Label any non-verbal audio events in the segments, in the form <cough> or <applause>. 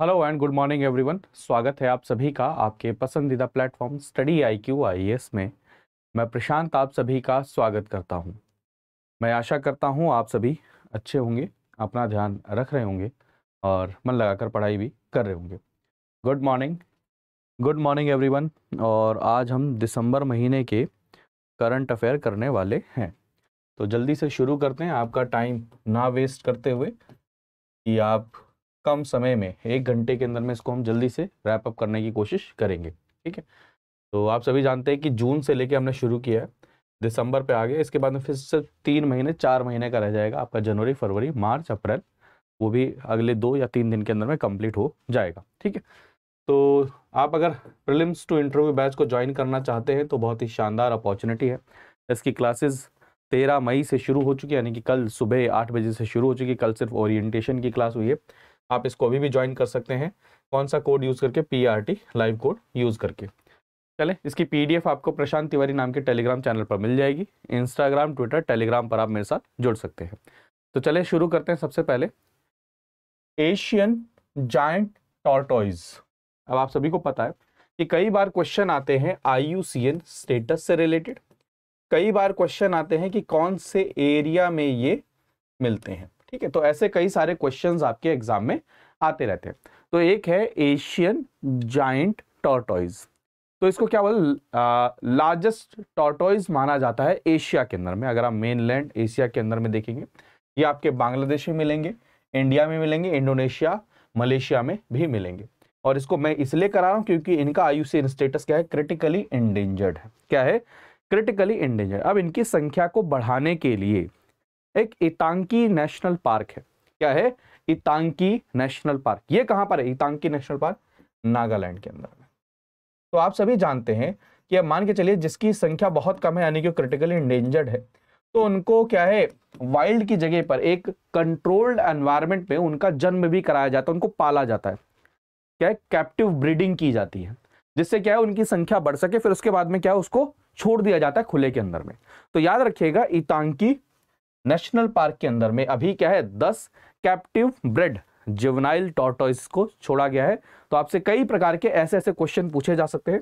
Hello and good morning everyone स्वागत है आप सभी का आपके पसंदीदा प्लेटफॉर्म स्टडी आई क्यू में मैं प्रशांत आप सभी का स्वागत करता हूं मैं आशा करता हूं आप सभी अच्छे होंगे अपना ध्यान रख रहे होंगे और मन लगाकर पढ़ाई भी कर रहे होंगे good morning good morning everyone और आज हम दिसंबर महीने के करंट अफेयर करने वाले हैं तो जल्दी से शुरू करते हैं आपका टाइम ना वेस्ट करते हुए कि आप कम समय में एक घंटे के अंदर में इसको हम जल्दी से रैप अप करने की कोशिश करेंगे ठीक है तो आप सभी जानते हैं कि जून से लेके हमने शुरू किया है दिसंबर पे आ गए इसके बाद में फिर सिर्फ तीन महीने चार महीने का रह जाएगा आपका जनवरी फरवरी मार्च अप्रैल वो भी अगले दो या तीन दिन के अंदर में कंप्लीट हो जाएगा ठीक है तो आप अगर प्रिलिम्स टू इंटरव्यू बैच को ज्वाइन करना चाहते हैं तो बहुत ही शानदार अपॉर्चुनिटी है इसकी क्लासेस तेरह मई से शुरू हो चुकी है यानी कि कल सुबह आठ बजे से शुरू हो चुकी कल सिर्फ ओरिएंटेशन की क्लास हुई है आप इसको अभी भी ज्वाइन कर सकते हैं कौन सा कोड यूज़ करके पी लाइव कोड यूज़ करके चले इसकी पीडीएफ आपको प्रशांत तिवारी नाम के टेलीग्राम चैनल पर मिल जाएगी इंस्टाग्राम ट्विटर टेलीग्राम पर आप मेरे साथ जुड़ सकते हैं तो चले शुरू करते हैं सबसे पहले एशियन जाइंट टॉर्टॉइज अब आप सभी को पता है कि कई बार क्वेश्चन आते हैं आई स्टेटस से रिलेटेड कई बार क्वेश्चन आते हैं कि कौन से एरिया में ये मिलते हैं ठीक है तो ऐसे कई सारे क्वेश्चन आपके एग्जाम में आते रहते हैं तो एक है एशियन जाइंट टॉर्टॉइज तो इसको क्या बोल लार्जेस्ट टॉर्टॉइज माना जाता है एशिया के अंदर में अगर आप मेनलैंड एशिया के अंदर में देखेंगे ये आपके बांग्लादेश में मिलेंगे इंडिया में मिलेंगे इंडोनेशिया मलेशिया में भी मिलेंगे और इसको मैं इसलिए करा रहा हूँ क्योंकि इनका आयुषीन स्टेटस क्या है क्रिटिकली इंडेंजर्ड है क्या है क्रिटिकली इंडेंजर्ड अब इनकी संख्या को बढ़ाने के लिए एक इतांकी नेशनल पार्क है क्या है इतांकी नेशनल पार्क ये कहां पर है इतांकी नेशनल पार्क नागालैंड के अंदर में तो आप सभी जानते हैं कि अब मान के चलिए जिसकी संख्या बहुत कम है यानी कि क्रिटिकली इंडेंजर्ड है तो उनको क्या है वाइल्ड की जगह पर एक कंट्रोल्ड एनवायरमेंट में उनका जन्म भी कराया जाता है उनको पाला जाता है क्या है कैप्टिव ब्रीडिंग की जाती है जिससे क्या है उनकी संख्या बढ़ सके फिर उसके बाद में क्या है उसको छोड़ दिया जाता है खुले के अंदर में तो याद रखिएगा इतांकी नेशनल पार्क के अंदर में अभी क्या है दस कैप्टिव ब्रेड जिवनाइल टॉर्टोइस को छोड़ा गया है तो आपसे कई प्रकार के ऐसे ऐसे क्वेश्चन पूछे जा सकते हैं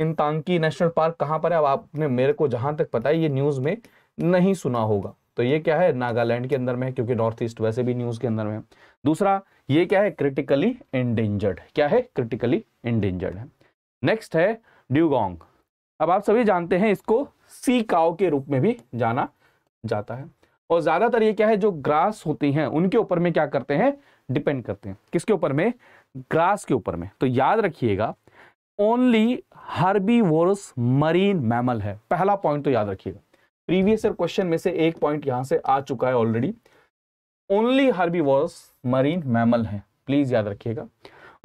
इन तांकी नेशनल पार्क कहाँ पर है अब आपने मेरे को जहाँ तक पता है ये न्यूज़ में नहीं सुना होगा तो ये क्या है नागालैंड के अंदर में क्योंकि नॉर्थ ईस्ट वैसे भी न्यूज़ के अंदर में दूसरा ये क्या है क्रिटिकली इंडेंजर्ड क्या है क्रिटिकली इंडेंजर्ड है नेक्स्ट है ड्यूगोंग अब आप सभी जानते हैं इसको सी काओ के रूप में भी जाना जाता है और ज्यादातर ये क्या है जो ग्रास होती हैं उनके ऊपर में क्या करते हैं डिपेंड करते हैं किसके ऊपर में ग्रास के ऊपर में तो याद रखिएगा only herbivorous marine mammal है पहला पॉइंट तो याद रखिएगा प्रीवियस क्वेश्चन में से एक पॉइंट यहां से आ चुका है already only herbivorous marine mammal है प्लीज याद रखिएगा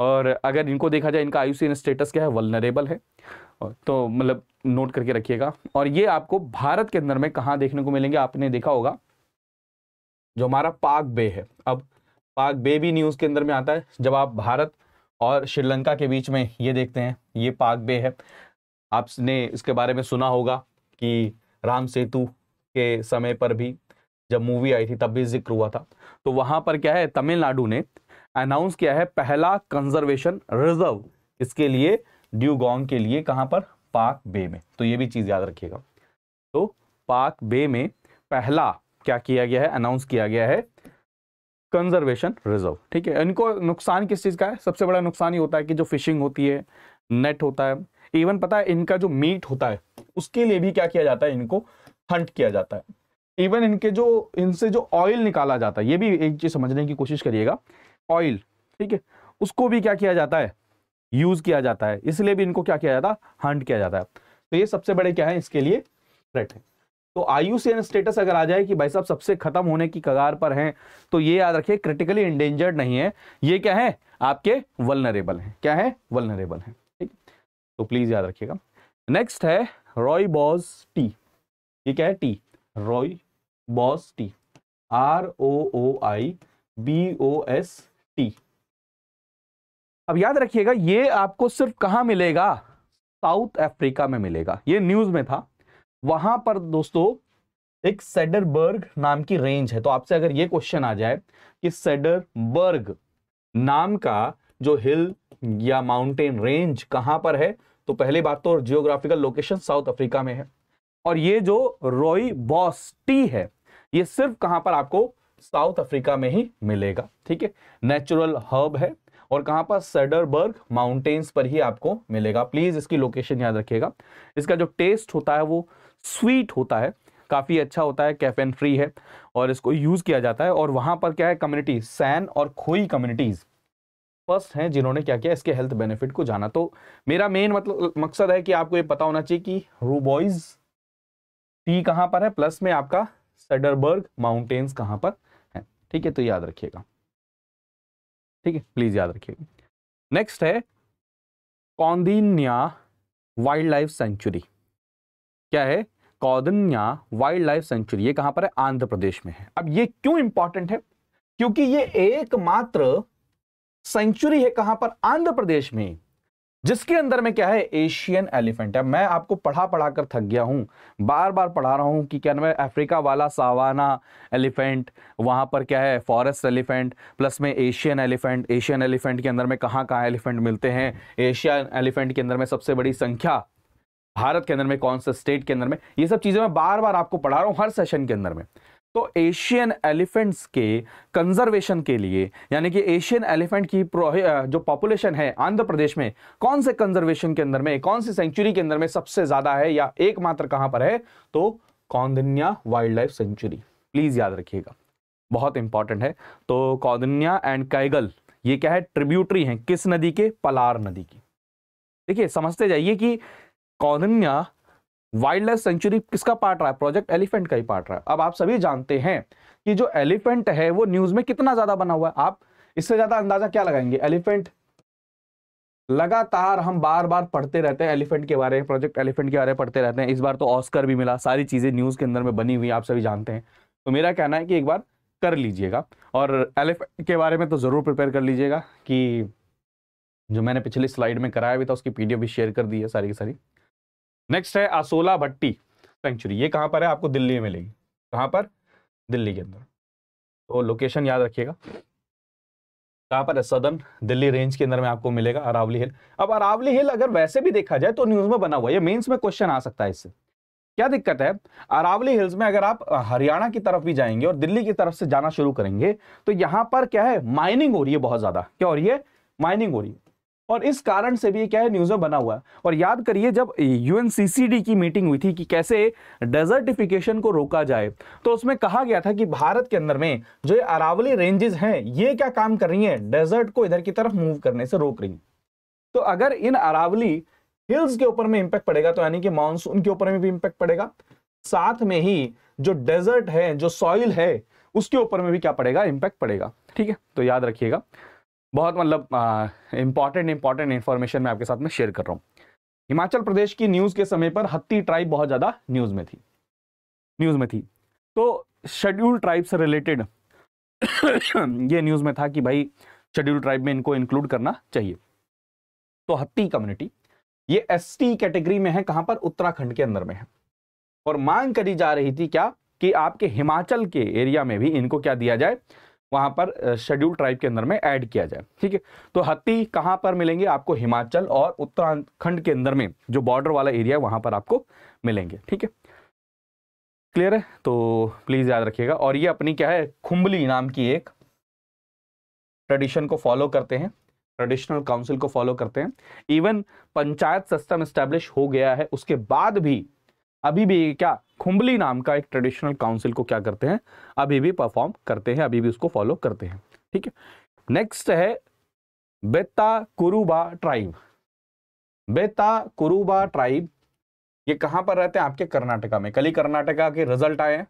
और अगर इनको देखा जाए इनका आयुषी स्टेटस क्या है वलनरेबल है तो मतलब नोट करके रखिएगा और ये आपको भारत के अंदर में कहाँ देखने को मिलेंगे आपने देखा होगा जो हमारा पाक बे है अब पाक बे भी न्यूज़ के अंदर में आता है जब आप भारत और श्रीलंका के बीच में ये देखते हैं ये पाक बे है आपने इसके बारे में सुना होगा कि राम सेतु के समय पर भी जब मूवी आई थी तब भी जिक्र हुआ था तो वहाँ पर क्या है तमिलनाडु ने अनाउंस किया है पहला कंजर्वेशन रिजर्व इसके लिए ड्यूगोंग के लिए कहाँ पर पाक बे में तो ये भी चीज़ याद रखिएगा तो पाक बे में पहला क्या किया गया है अनाउंस किया गया है कंजर्वेशन रिजर्व ठीक है इनको नुकसान किस चीज़ का है सबसे बड़ा नुकसान ही होता है कि जो फिशिंग होती है नेट होता है इवन पता है इनका जो मीट होता है उसके लिए भी क्या किया जाता है इनको हंट किया जाता है इवन इनके जो इनसे जो ऑयल निकाला जाता है ये भी एक चीज़ समझने की कोशिश करिएगा ऑयल ठीक है उसको भी क्या किया जाता है यूज़ किया जाता है इसलिए भी इनको क्या किया जाता है हंट किया जाता है तो ये सबसे बड़े क्या है इसके लिए थ्रेट है तो आयुसीएन स्टेटस अगर आ जाए कि भाई साहब सबसे खत्म होने की कगार पर हैं तो ये याद रखिए क्रिटिकली इंडेंजर्ड नहीं है ये क्या है आपके वलनरेबल हैं क्या है वलनरेबल हैं ठीक तो प्लीज याद रखिएगा नेक्स्ट है रॉय बॉस टी ये क्या है टी रॉय बॉस T R O O I B O S T अब याद रखिएगा ये आपको सिर्फ कहां मिलेगा साउथ अफ्रीका में मिलेगा ये न्यूज में था वहां पर दोस्तों एक सेडरबर्ग नाम की रेंज है तो आपसे अगर ये क्वेश्चन आ जाए कि सेडरबर्ग नाम का जो हिल या माउंटेन रेंज कहां पर है तो पहली बात तो जियोग्राफिकल लोकेशन साउथ अफ्रीका में है और ये जो रोई बॉस टी है ये सिर्फ कहां पर आपको साउथ अफ्रीका में ही मिलेगा ठीक है नेचुरल हर्ब है और कहां पर सेडरबर्ग माउंटेन्स पर ही आपको मिलेगा प्लीज इसकी लोकेशन याद रखिएगा इसका जो टेस्ट होता है वो स्वीट होता है काफ़ी अच्छा होता है कैफेन फ्री है और इसको यूज़ किया जाता है और वहाँ पर क्या है कम्युनिटी सैन और खोई कम्युनिटीज़ फर्स्ट हैं जिन्होंने क्या किया इसके हेल्थ बेनिफिट को जाना तो मेरा मेन मतलब मकसद है कि आपको ये पता होना चाहिए कि रूबॉइज टी कहाँ पर है प्लस में आपका सेडरबर्ग माउंटेन्स कहाँ पर है ठीक है तो याद रखिएगा ठीक है प्लीज़ याद रखिएगा नेक्स्ट है कौंदीनिया वाइल्ड लाइफ सेंचुरी क्या है कौदन्या वाइल्ड लाइफ सेंचुरी ये कहां पर है आंध्र प्रदेश में है अब ये क्यों इंपॉर्टेंट है क्योंकि ये एकमात्र सेंचुरी है कहां पर आंध्र प्रदेश में जिसके अंदर में क्या है एशियन एलिफेंट है मैं आपको पढ़ा पढ़ा कर थक गया हूं बार बार पढ़ा रहा हूं कि क्या नाम है अफ्रीका वाला सावाना एलिफेंट वहां पर क्या है फॉरेस्ट एलिफेंट प्लस में एशियन एलिफेंट एशियन एलिफेंट के अंदर में कहां कहां एलिफेंट मिलते हैं एशियन एलिफेंट के अंदर में सबसे बड़ी संख्या भारत के अंदर में कौन सा स्टेट के अंदर में ये सब चीज़ें मैं बार बार आपको पढ़ा रहा हूं हर सेशन के अंदर में तो एशियन एलिफेंट्स के कंजर्वेशन के लिए यानी कि एशियन एलिफेंट की जो पॉपुलेशन है आंध्र प्रदेश में कौन से कंजर्वेशन के अंदर में कौन से सेंचुरी के अंदर में सबसे ज़्यादा है या एकमात्र कहां पर है तो Koundinya wild life sanctuary please याद रखिएगा बहुत इंपॉर्टेंट है तो कौदन्या एंड कैगल ये क्या है ट्रिब्यूटरी है किस नदी के पलार नदी की देखिए समझते जाइए कि कौनन्या वाइल्ड लाइफ सेंचुरी किसका पार्ट रहा है प्रोजेक्ट एलिफेंट का ही पार्ट रहा है अब आप सभी जानते हैं कि जो एलिफेंट है वो न्यूज में कितना ज्यादा बना हुआ है आप इससे ज्यादा अंदाजा क्या लगाएंगे एलिफेंट लगातार हम बार बार पढ़ते रहते हैं एलिफेंट के बारे में प्रोजेक्ट एलिफेंट के बारे में पढ़ते रहते हैं इस बार तो ऑस्कर भी मिला सारी चीज़ें न्यूज़ के अंदर में बनी हुई आप सभी जानते हैं तो मेरा कहना है कि एक बार कर लीजिएगा और एलिफेंट के बारे में तो ज़रूर प्रिपेयर कर लीजिएगा कि जो मैंने पिछली स्लाइड में कराया भी था उसकी पीडीएफ भी शेयर कर दी है सारी की सारी नेक्स्ट है आसोला भट्टी सेंचुरी ये कहाँ पर है आपको दिल्ली में मिलेगी कहाँ पर दिल्ली के अंदर तो लोकेशन याद रखिएगा कहाँ पर है सदन दिल्ली रेंज के अंदर में आपको मिलेगा अरावली हिल अब अरावली हिल अगर वैसे भी देखा जाए तो न्यूज में बना हुआ है मेंस में क्वेश्चन आ सकता है इससे क्या दिक्कत है अरावली हिल्स में अगर आप हरियाणा की तरफ भी जाएंगे और दिल्ली की तरफ से जाना शुरू करेंगे तो यहाँ पर क्या है माइनिंग हो रही है बहुत ज्यादा क्या हो रही है माइनिंग हो रही है और इस कारण से भी क्या है न्यूज़ में बना हुआ है और याद करिए जब यूएनसीसीडी की मीटिंग हुई थी कि कैसे डेजर्टिफिकेशन को रोका जाए तो उसमें कहा गया था कि भारत के अंदर में जो ये अरावली रेंजेस हैं ये क्या काम कर रही हैं डेजर्ट को इधर की तरफ मूव करने से रोक रही तो अगर इन अरावली हिल्स के ऊपर में इंपैक्ट पड़ेगा तो यानी कि मानसून के ऊपर में भी इंपैक्ट पड़ेगा साथ में ही जो डेजर्ट है जो सॉइल है उसके ऊपर में भी क्या पड़ेगा इंपैक्ट पड़ेगा ठीक है तो याद रखिएगा बहुत मतलब इंपॉर्टेंट इंपॉर्टेंट इन्फॉर्मेशन मैं आपके साथ में शेयर कर रहा हूँ हिमाचल प्रदेश की न्यूज़ के समय पर हत्ती ट्राइब बहुत ज़्यादा न्यूज़ में थी न्यूज़ में थी तो शेड्यूल ट्राइब से रिलेटेड <coughs> ये न्यूज़ में था कि भाई शेड्यूल ट्राइब में इनको इंक्लूड करना चाहिए तो हत्ती कम्युनिटी ये एस कैटेगरी में है कहाँ पर उत्तराखंड के अंदर में है और मांग करी जा रही थी क्या कि आपके हिमाचल के एरिया में भी इनको क्या दिया जाए वहां पर शेड्यूल ट्राइब के अंदर में ऐड किया जाए ठीक है तो हत्ती कहाँ पर मिलेंगे आपको हिमाचल और उत्तराखंड के अंदर में जो बॉर्डर वाला एरिया है वहां पर आपको मिलेंगे ठीक है क्लियर है तो प्लीज़ याद रखिएगा और ये अपनी क्या है खुम्बली नाम की एक ट्रेडिशन को फॉलो करते हैं ट्रेडिशनल काउंसिल को फॉलो करते हैं इवन पंचायत सिस्टम स्टैब्लिश हो गया है उसके बाद भी अभी भी क्या खुम्बली नाम का एक ट्रेडिशनल काउंसिल को क्या करते हैं अभी भी परफॉर्म करते हैं अभी भी उसको फॉलो करते हैं ठीक है नेक्स्ट है बेता कुरुबा ट्राइब बेता कुरुबा ट्राइब ये कहां पर रहते हैं आपके कर्नाटका में कल ही कर्नाटका के रिजल्ट आए हैं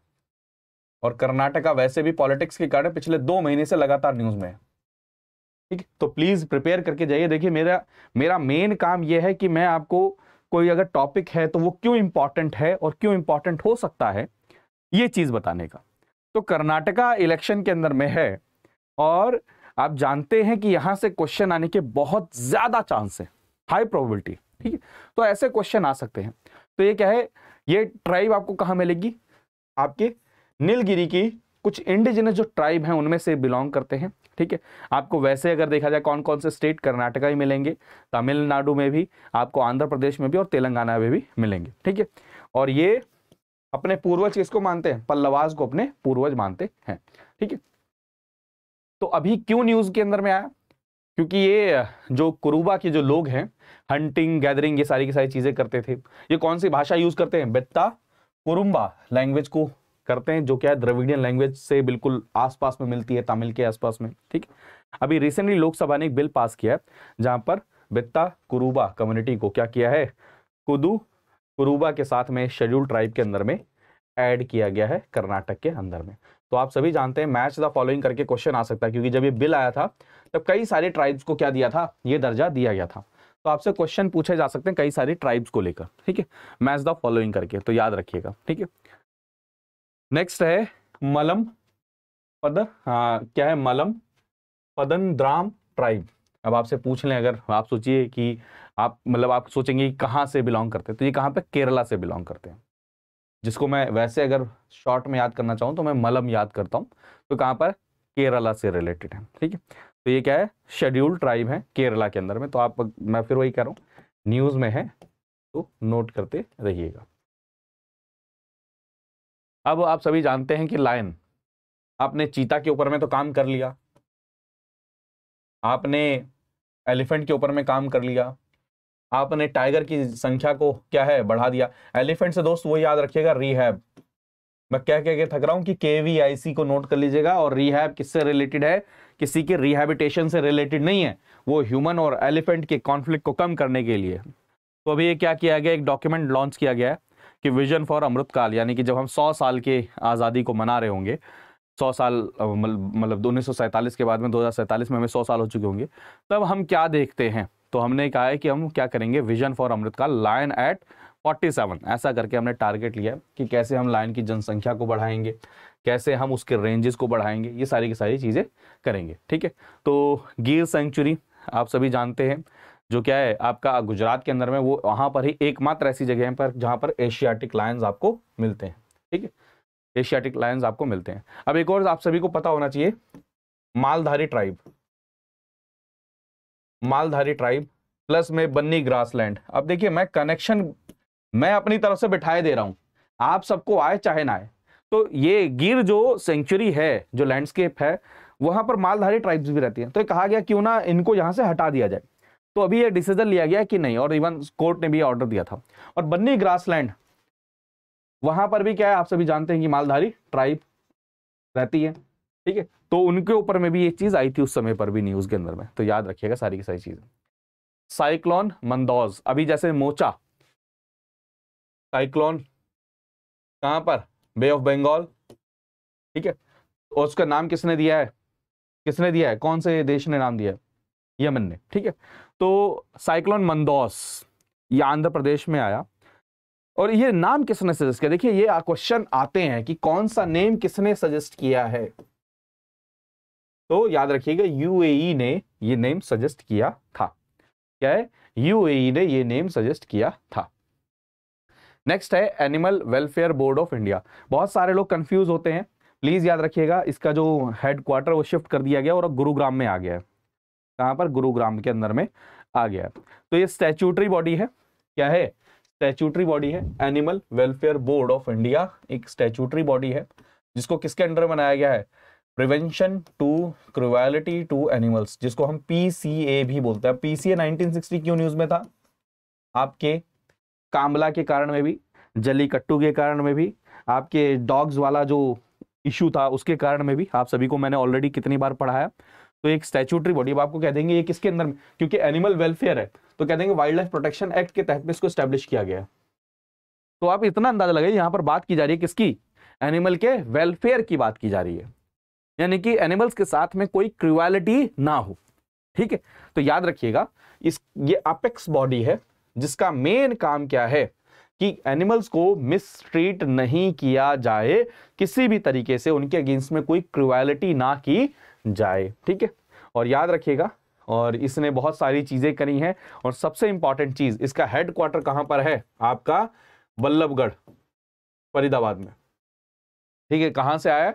और कर्नाटका वैसे भी पॉलिटिक्स के कारण पिछले दो महीने से लगातार न्यूज में है ठीक तो प्लीज प्रिपेयर करके जाइए देखिए मेरा मेरा मेन काम यह है कि मैं आपको कोई अगर टॉपिक है तो वो क्यों इंपॉर्टेंट है और क्यों इंपॉर्टेंट हो सकता है ये चीज़ बताने का तो कर्नाटका इलेक्शन के अंदर में है और आप जानते हैं कि यहाँ से क्वेश्चन आने के बहुत ज़्यादा चांस है हाई प्रोबेबिलिटी ठीक है तो ऐसे क्वेश्चन आ सकते हैं तो ये क्या है ये ट्राइब आपको कहाँ मिलेगी आपके नीलगिरी की कुछ इंडिजिनस जो ट्राइब हैं उनमें से बिलोंग करते हैं ठीक है आपको वैसे अगर देखा जाए कौन कौन से स्टेट कर्नाटका ही मिलेंगे तमिलनाडु में भी आपको आंध्र प्रदेश में भी और तेलंगाना में भी मिलेंगे ठीक है और ये अपने पूर्वज किसको मानते हैं पल्लवास को अपने पूर्वज मानते हैं ठीक है तो अभी क्यों न्यूज के अंदर में आया क्योंकि ये जो कुरुबा के जो लोग हैं हंटिंग गैदरिंग ये सारी की सारी चीजें करते थे ये कौन सी भाषा यूज करते हैं बेत्ता कुरुबा लैंग्वेज को करते हैं जो क्या है द्रविडियन लैंग्वेज से बिल्कुल आसपास में मिलती है तमिल के आसपास में ठीक अभी रिसेंटली लोकसभा ने एक बिल पास किया है जहां पर बित्ता कुरूबा कम्युनिटी को क्या किया है कुदू कुरूबा के साथ में शेड्यूल ट्राइब के अंदर में ऐड किया गया है कर्नाटक के अंदर में तो आप सभी जानते हैं मैच द फॉलोइंग करके क्वेश्चन आ सकता है क्योंकि जब ये बिल आया था तब कई सारे ट्राइब्स को क्या दिया था ये दर्जा दिया गया था तो आपसे क्वेश्चन पूछे जा सकते हैं कई सारे ट्राइब्स को लेकर ठीक है मैच द फॉलोइंग करके तो याद रखिएगा ठीक है नेक्स्ट है मलम पद हाँ क्या है मलम पदन द्राम ट्राइब अब आपसे पूछ लें अगर आप सोचिए कि आप मतलब आप सोचेंगे कहाँ से बिलोंग करते हैं तो ये कहाँ पे केरला से बिलोंग करते हैं जिसको मैं वैसे अगर शॉर्ट में याद करना चाहूँ तो मैं मलम याद करता हूँ तो कहाँ पर केरला से रिलेटेड है ठीक है तो ये क्या है शेड्यूल ट्राइब है केरला के अंदर में तो आप मैं फिर वही कह रहा हूँ न्यूज़ में है तो नोट करते रहिएगा अब आप सभी जानते हैं कि लायन आपने चीता के ऊपर में तो काम कर लिया आपने एलिफेंट के ऊपर में काम कर लिया आपने टाइगर की संख्या को क्या है बढ़ा दिया एलिफेंट से दोस्त वो याद रखिएगा रीहैब मैं कह कह के थक रहा हूं कि के को नोट कर लीजिएगा और रीहैब किससे रिलेटेड है किसी के रिहेबिटेशन से रिलेटेड नहीं है वो ह्यूमन और एलिफेंट के कॉन्फ्लिक्ट को कम करने के लिए तो अभी ये क्या किया गया एक डॉक्यूमेंट लॉन्च किया गया है कि विजन फॉर अमृतकाल यानी कि जब हम सौ साल के आज़ादी को मना रहे होंगे सौ साल मतलब उन्नीस के बाद में दो में हमें सौ साल हो चुके होंगे तब हम क्या देखते हैं तो हमने कहा है कि हम क्या करेंगे vision for Amritkaal line at 47 ऐसा करके हमने टारगेट लिया कि कैसे हम लाइन की जनसंख्या को बढ़ाएंगे कैसे हम उसके रेंजेस को बढ़ाएंगे ये सारी की सारी चीज़ें करेंगे ठीक है तो गिर सेंचुरी आप सभी जानते हैं जो क्या है आपका गुजरात के अंदर में वो वहां पर ही एकमात्र ऐसी जगह है पर जहां पर एशियाटिक लायंस आपको मिलते हैं ठीक है एशियाटिक लायंस आपको मिलते हैं अब एक और आप सभी को पता होना चाहिए Maldhari tribe Maldhari tribe plus में बन्नी ग्रासलैंड अब देखिए मैं कनेक्शन मैं अपनी तरफ से बिठाए दे रहा हूं आप सबको आए चाहे ना आए तो ये गिर जो सेंचुरी है जो लैंडस्केप है वहां पर मालधारी ट्राइब्स भी रहती हैं तो कहा गया क्यों ना इनको यहाँ से हटा दिया जाए तो अभी ये डिसीजन लिया गया कि नहीं और इवन कोर्ट ने भी ऑर्डर दिया था और बन्नी ग्रासलैंड वहां पर भी क्या है आप सभी जानते हैं कि मालधारी ट्राइब रहती है ठीक है तो उनके ऊपर में भी ये चीज आई थी उस समय पर भी न्यूज के अंदर में तो याद रखिएगा सारी की सारी चीज साइक्लोन मंदौज अभी जैसे मोचा साइक्लोन कहां पर बे ऑफ बंगाल ठीक है तो उसका नाम किसने दिया है किसने दिया है कौन से देश ने नाम दिया है यमन ने ठीक है तो साइक्लोन मंदोस ये आंध्र प्रदेश में आया और ये नाम किसने सजेस्ट किया देखिए ये क्वेश्चन आते हैं कि कौन सा नेम किसने सजेस्ट किया है तो याद रखिएगा यूएई e ने ये नेम सजेस्ट किया था क्या है यूएई e ने ये नेम सजेस्ट किया था नेक्स्ट है Animal Welfare Board of India बहुत सारे लोग कंफ्यूज होते हैं प्लीज याद रखिएगा इसका जो हेडक्वार्टर वो शिफ्ट कर दिया गया और गुरुग्राम में आ गया है कहां पर गुरुग्राम के अंदर में आ गया तो ये स्टैचूटरी बॉडी है क्या है स्टैचूटरी बॉडी है Animal Welfare Board of India एक स्टैचूटरी बॉडी है जिसको किसके अंडर बनाया गया है prevention to cruelty to animals जिसको हम पी भी बोलते हैं पी सी क्यों न्यूज में था आपके कामला के कारण में भी जलीकट्टू के कारण में भी आपके डॉग्स वाला जो इशू था उसके कारण में भी आप सभी को मैंने ऑलरेडी कितनी बार पढ़ाया तो एक स्टैचूटरी बॉडी अब आपको कह देंगे ये किसके अंदर में क्योंकि एनिमल वेलफेयर है तो कह देंगे वाइल्ड लाइफ प्रोटेक्शन एक्ट के तहत में इसको स्टैब्लिश किया गया तो आप इतना अंदाजा लगाइए यहां पर बात की जा रही है किसकी एनिमल के वेलफेयर की बात की जा रही है यानी कि एनिमल्स के साथ में कोई क्रिवालिटी ना हो ठीक है तो याद रखिएगा इस ये अपेक्स बॉडी है जिसका मेन काम क्या है कि एनिमल्स को मिसट्रीट नहीं किया जाए किसी भी तरीके से उनके अगेंस्ट में कोई क्रिवालिटी ना की जाए ठीक है और याद रखिएगा और इसने बहुत सारी चीज़ें करी हैं और सबसे इंपॉर्टेंट चीज़ इसका हेडक्वार्टर कहां पर है आपका बल्लभगढ़ फरीदाबाद में ठीक है कहां से आया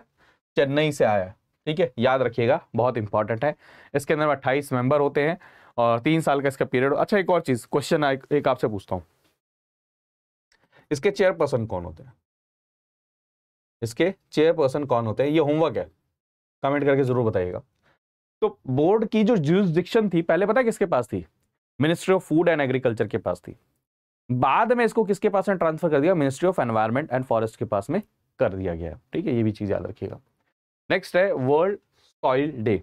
चेन्नई से आया ठीक है याद रखिएगा बहुत इंपॉर्टेंट है इसके अंदर अट्ठाईस मेंबर होते हैं और तीन साल का इसका पीरियड अच्छा एक और चीज़ क्वेश्चन एक आपसे पूछता हूं इसके चेयरपर्सन कौन होते हैं इसके चेयरपर्सन कौन होते हैं ये होमवर्क है कमेंट करके ज़रूर बताइएगा तो बोर्ड की जो जूसडिक्शन थी पहले पता है किसके पास थी Ministry of Food and Agriculture के पास थी बाद में इसको किसके पास में ट्रांसफर कर दिया Ministry of Environment and Forest के पास में कर दिया गया ठीक है ये भी चीज़ याद रखिएगा नेक्स्ट है वर्ल्ड सॉइल डे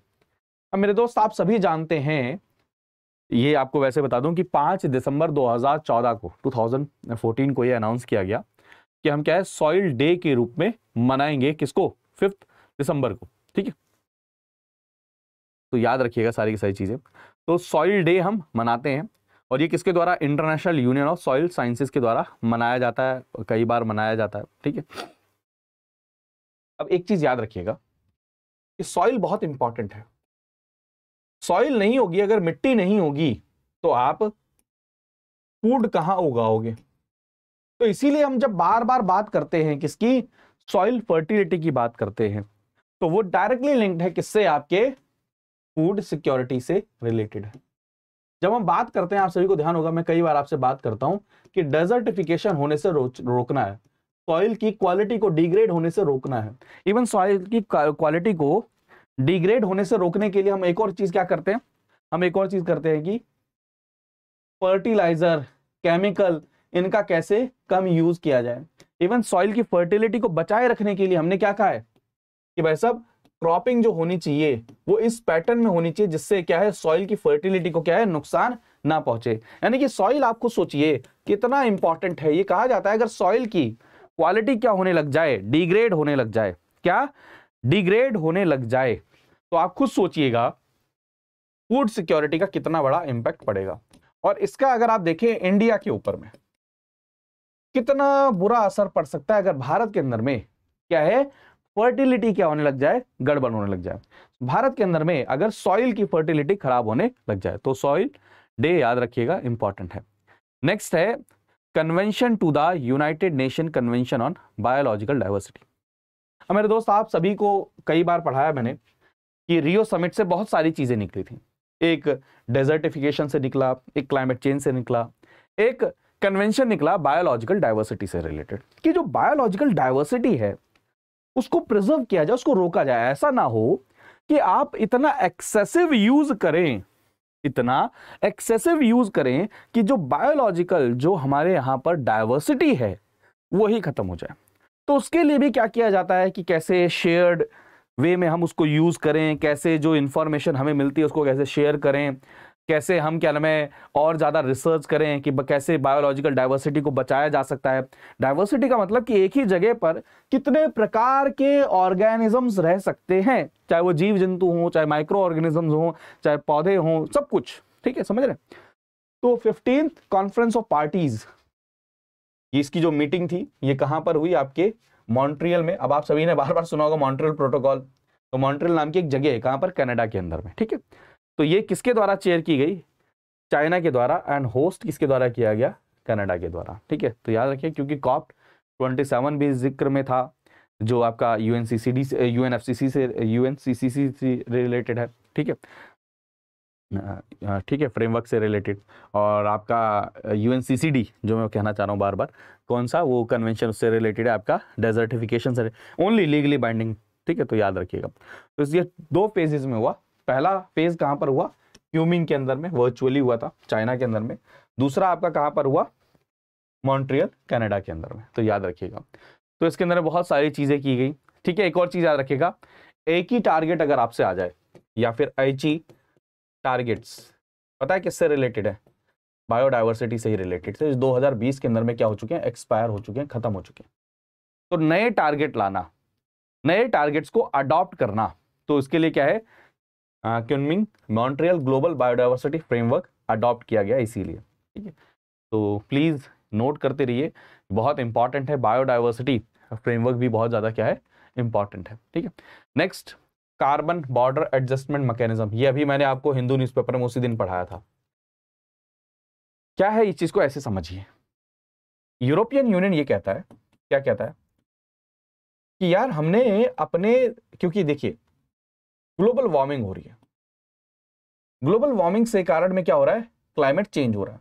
अब मेरे दोस्त आप सभी जानते हैं ये आपको वैसे बता दूं कि पांच दिसंबर 2014 को 2014 को ये अनाउंस किया गया कि हम क्या है सॉइल डे के रूप में मनाएंगे किसको फिफ्थ दिसंबर को ठीक है तो याद रखिएगा सारी की सारी चीज़ें तो सॉइल डे हम मनाते हैं और ये किसके द्वारा International Union of Soil Sciences के द्वारा मनाया जाता है कई बार मनाया जाता है ठीक है अब एक चीज़ याद रखिएगा कि सॉइल बहुत इंपॉर्टेंट है सॉइल नहीं होगी अगर मिट्टी नहीं होगी तो आप फूड कहां उगाओगे तो इसीलिए हम जब बार बार बात करते हैं किसकी सॉइल फर्टिलिटी की बात करते हैं तो वो डायरेक्टली लिंक्ड है किससे आपके फूड सिक्योरिटी से रिलेटेड है जब हम बात करते हैं आप सभी को ध्यान होगा मैं कई बार आपसे बात करता हूं कि डेजर्टिफिकेशन होने से रो, रोकना है सॉइल की क्वालिटी को डिग्रेड होने से रोकना है इवन सॉइल की क्वालिटी को डिग्रेड होने से रोकने के लिए हम एक और चीज क्या करते हैं हम एक और चीज करते हैं कि फर्टिलाइजर केमिकल इनका कैसे कम यूज किया जाए इवन सॉइल की फर्टिलिटी को बचाए रखने के लिए हमने क्या कहा है कि भाई साहब क्रॉपिंग जो होनी चाहिए वो इस पैटर्न में होनी चाहिए जिससे क्या है सॉइल की फर्टिलिटी को क्या है नुकसान ना पहुंचे यानी कि सॉइल आपको सोचिए कितना इंपॉर्टेंट है ये कहा जाता है अगर सॉइल की क्वालिटी क्या होने लग जाए डिग्रेड होने लग जाए क्या डिग्रेड होने लग जाए तो आप खुद सोचिएगा फूड सिक्योरिटी का कितना बड़ा इंपैक्ट पड़ेगा और इसका अगर आप देखें इंडिया के ऊपर में कितना बुरा असर पड़ सकता है अगर भारत के अंदर में क्या है फर्टिलिटी क्या होने लग जाए गड़बड़ होने लग जाए भारत के अंदर में अगर सॉइल की फर्टिलिटी खराब होने लग जाए तो सॉइल डे याद रखिएगा इंपॉर्टेंट है नेक्स्ट है convention to the United Nation convention on biological diversity अब मेरे दोस्त आप सभी को कई बार पढ़ाया मैंने कि रियो समिट से बहुत सारी चीज़ें निकली थी एक डेजर्टिफिकेशन से निकला एक क्लाइमेट चेंज से निकला एक कन्वेंशन निकला बायोलॉजिकल डाइवर्सिटी से रिलेटेड कि जो बायोलॉजिकल डाइवर्सिटी है उसको प्रिजर्व किया जाए उसको रोका जाए ऐसा ना हो कि आप इतना एक्सेसिव यूज करें इतना एक्सेसिव यूज करें कि जो बायोलॉजिकल जो हमारे यहाँ पर डायवर्सिटी है वही खत्म हो जाए तो उसके लिए भी क्या किया जाता है कि कैसे शेयर्ड वे में हम उसको यूज़ करें कैसे जो इंफॉर्मेशन हमें मिलती है उसको कैसे शेयर करें कैसे हम क्या नाम है और ज़्यादा रिसर्च करें कि कैसे बायोलॉजिकल डाइवर्सिटी को बचाया जा सकता है डाइवर्सिटी का मतलब कि एक ही जगह पर कितने प्रकार के ऑर्गेनिजम्स रह सकते हैं चाहे वो जीव जंतु हों चाहे माइक्रो ऑर्गेनिजम्स हों चाहे पौधे हों सब कुछ ठीक है समझ रहे तो फिफ्टींथ कॉन्फ्रेंस ऑफ पार्टीज इसकी जो मीटिंग थी ये कहाँ पर हुई आपके मॉन्ट्रियल में अब आप सभी ने बार बार सुना होगा मॉन्ट्रियल प्रोटोकॉल तो मॉन्ट्रियल नाम की एक जगह है कहाँ पर कनाडा के अंदर में ठीक है तो ये किसके द्वारा चेयर की गई चाइना के द्वारा एंड होस्ट किसके द्वारा किया गया कनाडा के द्वारा ठीक है तो याद रखिए क्योंकि कॉप ट्वेंटी सेवन भी जिक्र में था जो आपका U N C C D U N F C C से यू एन सी सी सी से रिलेटेड है ठीक है ठीक है फ्रेमवर्क से रिलेटेड और आपका U N C C D जो मैं कहना चाह रहा हूँ बार बार कौन सा वो कन्वेंशन उससे रिलेटेड है आपका डेजर्टिफिकेशन से ओनली लीगली बाइंडिंग ठीक है तो याद रखिएगा तो ये दो फेजेज में हुआ पहला फेज कहाँ पर हुआ क्यूमिंग के अंदर में वर्चुअली हुआ था चाइना के अंदर में दूसरा आपका कहाँ पर हुआ मॉन्ट्रियल कनाडा के अंदर में तो याद रखिएगा तो इसके अंदर बहुत सारी चीज़ें की गई ठीक है एक और चीज़ याद रखिएगा एक ही टारगेट अगर आपसे आ जाए या फिर एच टारगेट्स पता है किससे रिलेटेड है बायोडाइवर्सिटी से ही रिलेटेड से 2020 के अंदर में क्या हो चुके हैं एक्सपायर हो चुके हैं खत्म हो चुके हैं तो नए टारगेट लाना नए टारगेट्स को अडॉप्ट करना तो इसके लिए क्या है Kunming Montreal global biodiversity framework adopt किया गया इसीलिए ठीक है तो प्लीज़ नोट करते रहिए बहुत इंपॉर्टेंट है बायोडाइवर्सिटी फ्रेमवर्क भी बहुत ज़्यादा क्या है इंपॉर्टेंट है ठीक है next carbon border adjustment mechanism ये अभी मैंने आपको हिंदू न्यूज़पेपर में उसी दिन पढ़ाया था क्या है इस चीज़ को ऐसे समझिए यूरोपियन यूनियन ये कहता है क्या कहता है कि यार हमने अपने क्योंकि देखिए ग्लोबल वार्मिंग हो रही है ग्लोबल वार्मिंग से कारण में क्या हो रहा है क्लाइमेट चेंज हो रहा है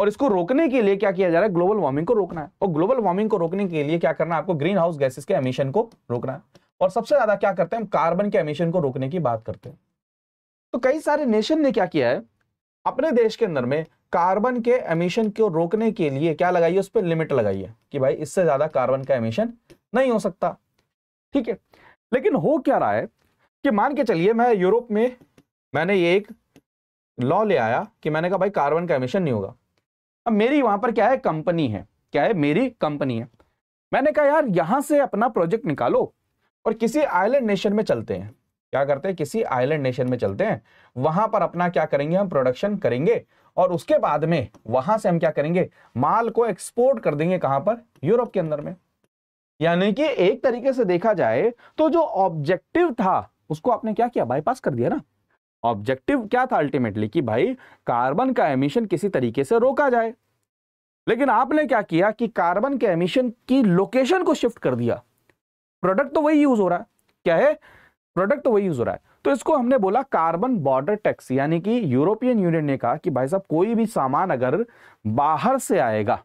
और इसको रोकने के लिए क्या किया जा रहा है ग्लोबल वार्मिंग को रोकना है और ग्लोबल वार्मिंग को रोकने के लिए क्या करना है आपको ग्रीन हाउस गैसेस के एमिशन को रोकना है और सबसे ज्यादा क्या करते हैं हम कार्बन के एमिशन को रोकने की बात करते हैं तो कई सारे नेशन ने क्या किया है अपने देश के अंदर में कार्बन के एमिशन को रोकने के लिए क्या लगाई है उस पर लिमिट लगाई है कि भाई इससे ज्यादा कार्बन का एमिशन नहीं हो सकता ठीक है लेकिन हो क्या रहा है कि मान के चलिए मैं यूरोप में मैंने ये एक लॉ ले आया कि मैंने कहा भाई कार्बन का एमिशन नहीं होगा अब मेरी वहां पर क्या है कंपनी है क्या है मेरी कंपनी है मैंने कहा यार यहां से अपना प्रोजेक्ट निकालो और किसी आइलैंड नेशन में चलते हैं क्या करते हैं किसी आइलैंड नेशन में चलते हैं वहां पर अपना क्या करेंगे हम प्रोडक्शन करेंगे और उसके बाद में वहां से हम क्या करेंगे माल को एक्सपोर्ट कर देंगे कहां पर यूरोप के अंदर में यानी कि एक तरीके से देखा जाए तो जो ऑब्जेक्टिव था उसको आपने क्या किया बाईपास कर दिया ना ऑब्जेक्टिव क्या था अल्टीमेटली कि भाई कार्बन का एमिशन किसी तरीके से रोका जाए लेकिन आपने क्या किया कि कार्बन के एमिशन की लोकेशन को शिफ्ट कर दिया प्रोडक्ट तो वही यूज हो रहा है क्या है प्रोडक्ट तो वही यूज हो रहा है तो इसको हमने बोला कार्बन बॉर्डर टैक्स यानी कि यूरोपियन यूनियन ने कहा कि भाई साहब कोई भी सामान अगर बाहर से आएगा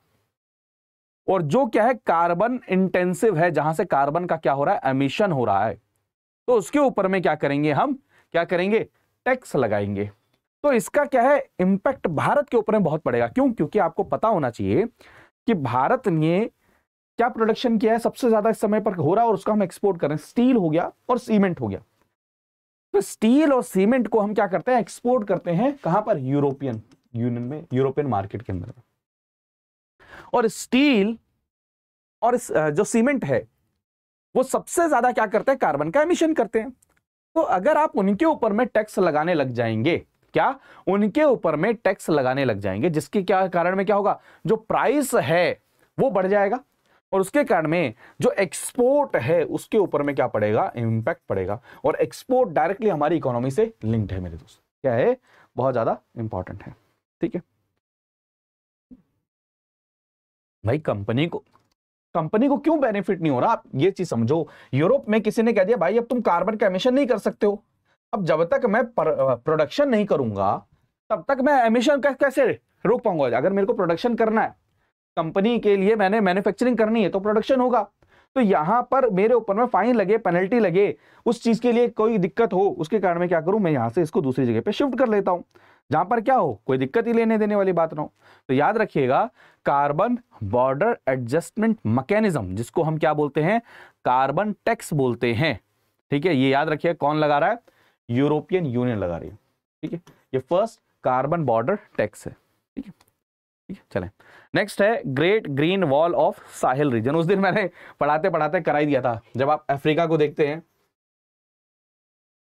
और जो क्या है कार्बन इंटेंसिव है जहां से कार्बन का क्या हो रहा है एमिशन हो रहा है तो उसके ऊपर में क्या करेंगे हम क्या करेंगे टैक्स लगाएंगे तो इसका क्या है इंपैक्ट भारत के ऊपर में बहुत पड़ेगा क्यों क्योंकि आपको पता होना चाहिए कि भारत ने क्या प्रोडक्शन किया है सबसे ज्यादा इस समय पर हो रहा है और उसका हम एक्सपोर्ट कर रहे हैं स्टील हो गया और सीमेंट हो गया तो स्टील और सीमेंट को हम क्या करते हैं एक्सपोर्ट करते हैं कहां पर यूरोपियन यूनियन में यूरोपियन मार्केट के अंदर और स्टील और जो सीमेंट है वो सबसे ज्यादा क्या करते हैं कार्बन का एमिशन करते हैं तो अगर आप उनके ऊपर में टैक्स लगाने लग जाएंगे क्या उनके ऊपर में टैक्स लगाने लग जाएंगे जिसके क्या कारण में क्या होगा जो प्राइस है वो बढ़ जाएगा और उसके कारण में जो एक्सपोर्ट है उसके ऊपर में क्या पड़ेगा इंपैक्ट पड़ेगा और एक्सपोर्ट डायरेक्टली हमारी इकोनॉमी से लिंक्ड है मेरे दोस्त क्या है बहुत ज्यादा इंपॉर्टेंट है ठीक है भाई कंपनी को कंपनी को क्यों बेनिफिट नहीं हो रहा आप ये चीज समझो यूरोप में किसी ने कह दिया भाई अब तुम कार्बन का एमिशन नहीं कर सकते हो अब जब तक मैं प्रोडक्शन नहीं करूंगा तब तक मैं एमिशन कैसे रोक पाऊंगा अगर मेरे को प्रोडक्शन करना है कंपनी के लिए मैंने मैन्युफैक्चरिंग करनी है तो प्रोडक्शन होगा तो यहां पर मेरे ऊपर में फाइन लगे पेनल्टी लगे उस चीज के लिए कोई दिक्कत हो उसके कारण मैं क्या करूं मैं यहां से इसको दूसरी जगह पे शिफ्ट कर लेता हूं जहां पर क्या हो कोई दिक्कत ही लेने देने वाली बात ना हो तो याद रखिएगा कार्बन बॉर्डर एडजस्टमेंट मैकेनिज्म जिसको हम क्या बोलते हैं कार्बन टैक्स बोलते हैं ठीक है ये याद रखिए कौन लगा रहा है यूरोपियन यूनियन लगा रही है ठीक है ये फर्स्ट कार्बन बॉर्डर टैक्स है ठीक है ठीक है चले नेक्स्ट है great green wall of Sahel region उस दिन मैंने पढ़ाते पढ़ाते कराई दिया था जब आप अफ्रीका को देखते हैं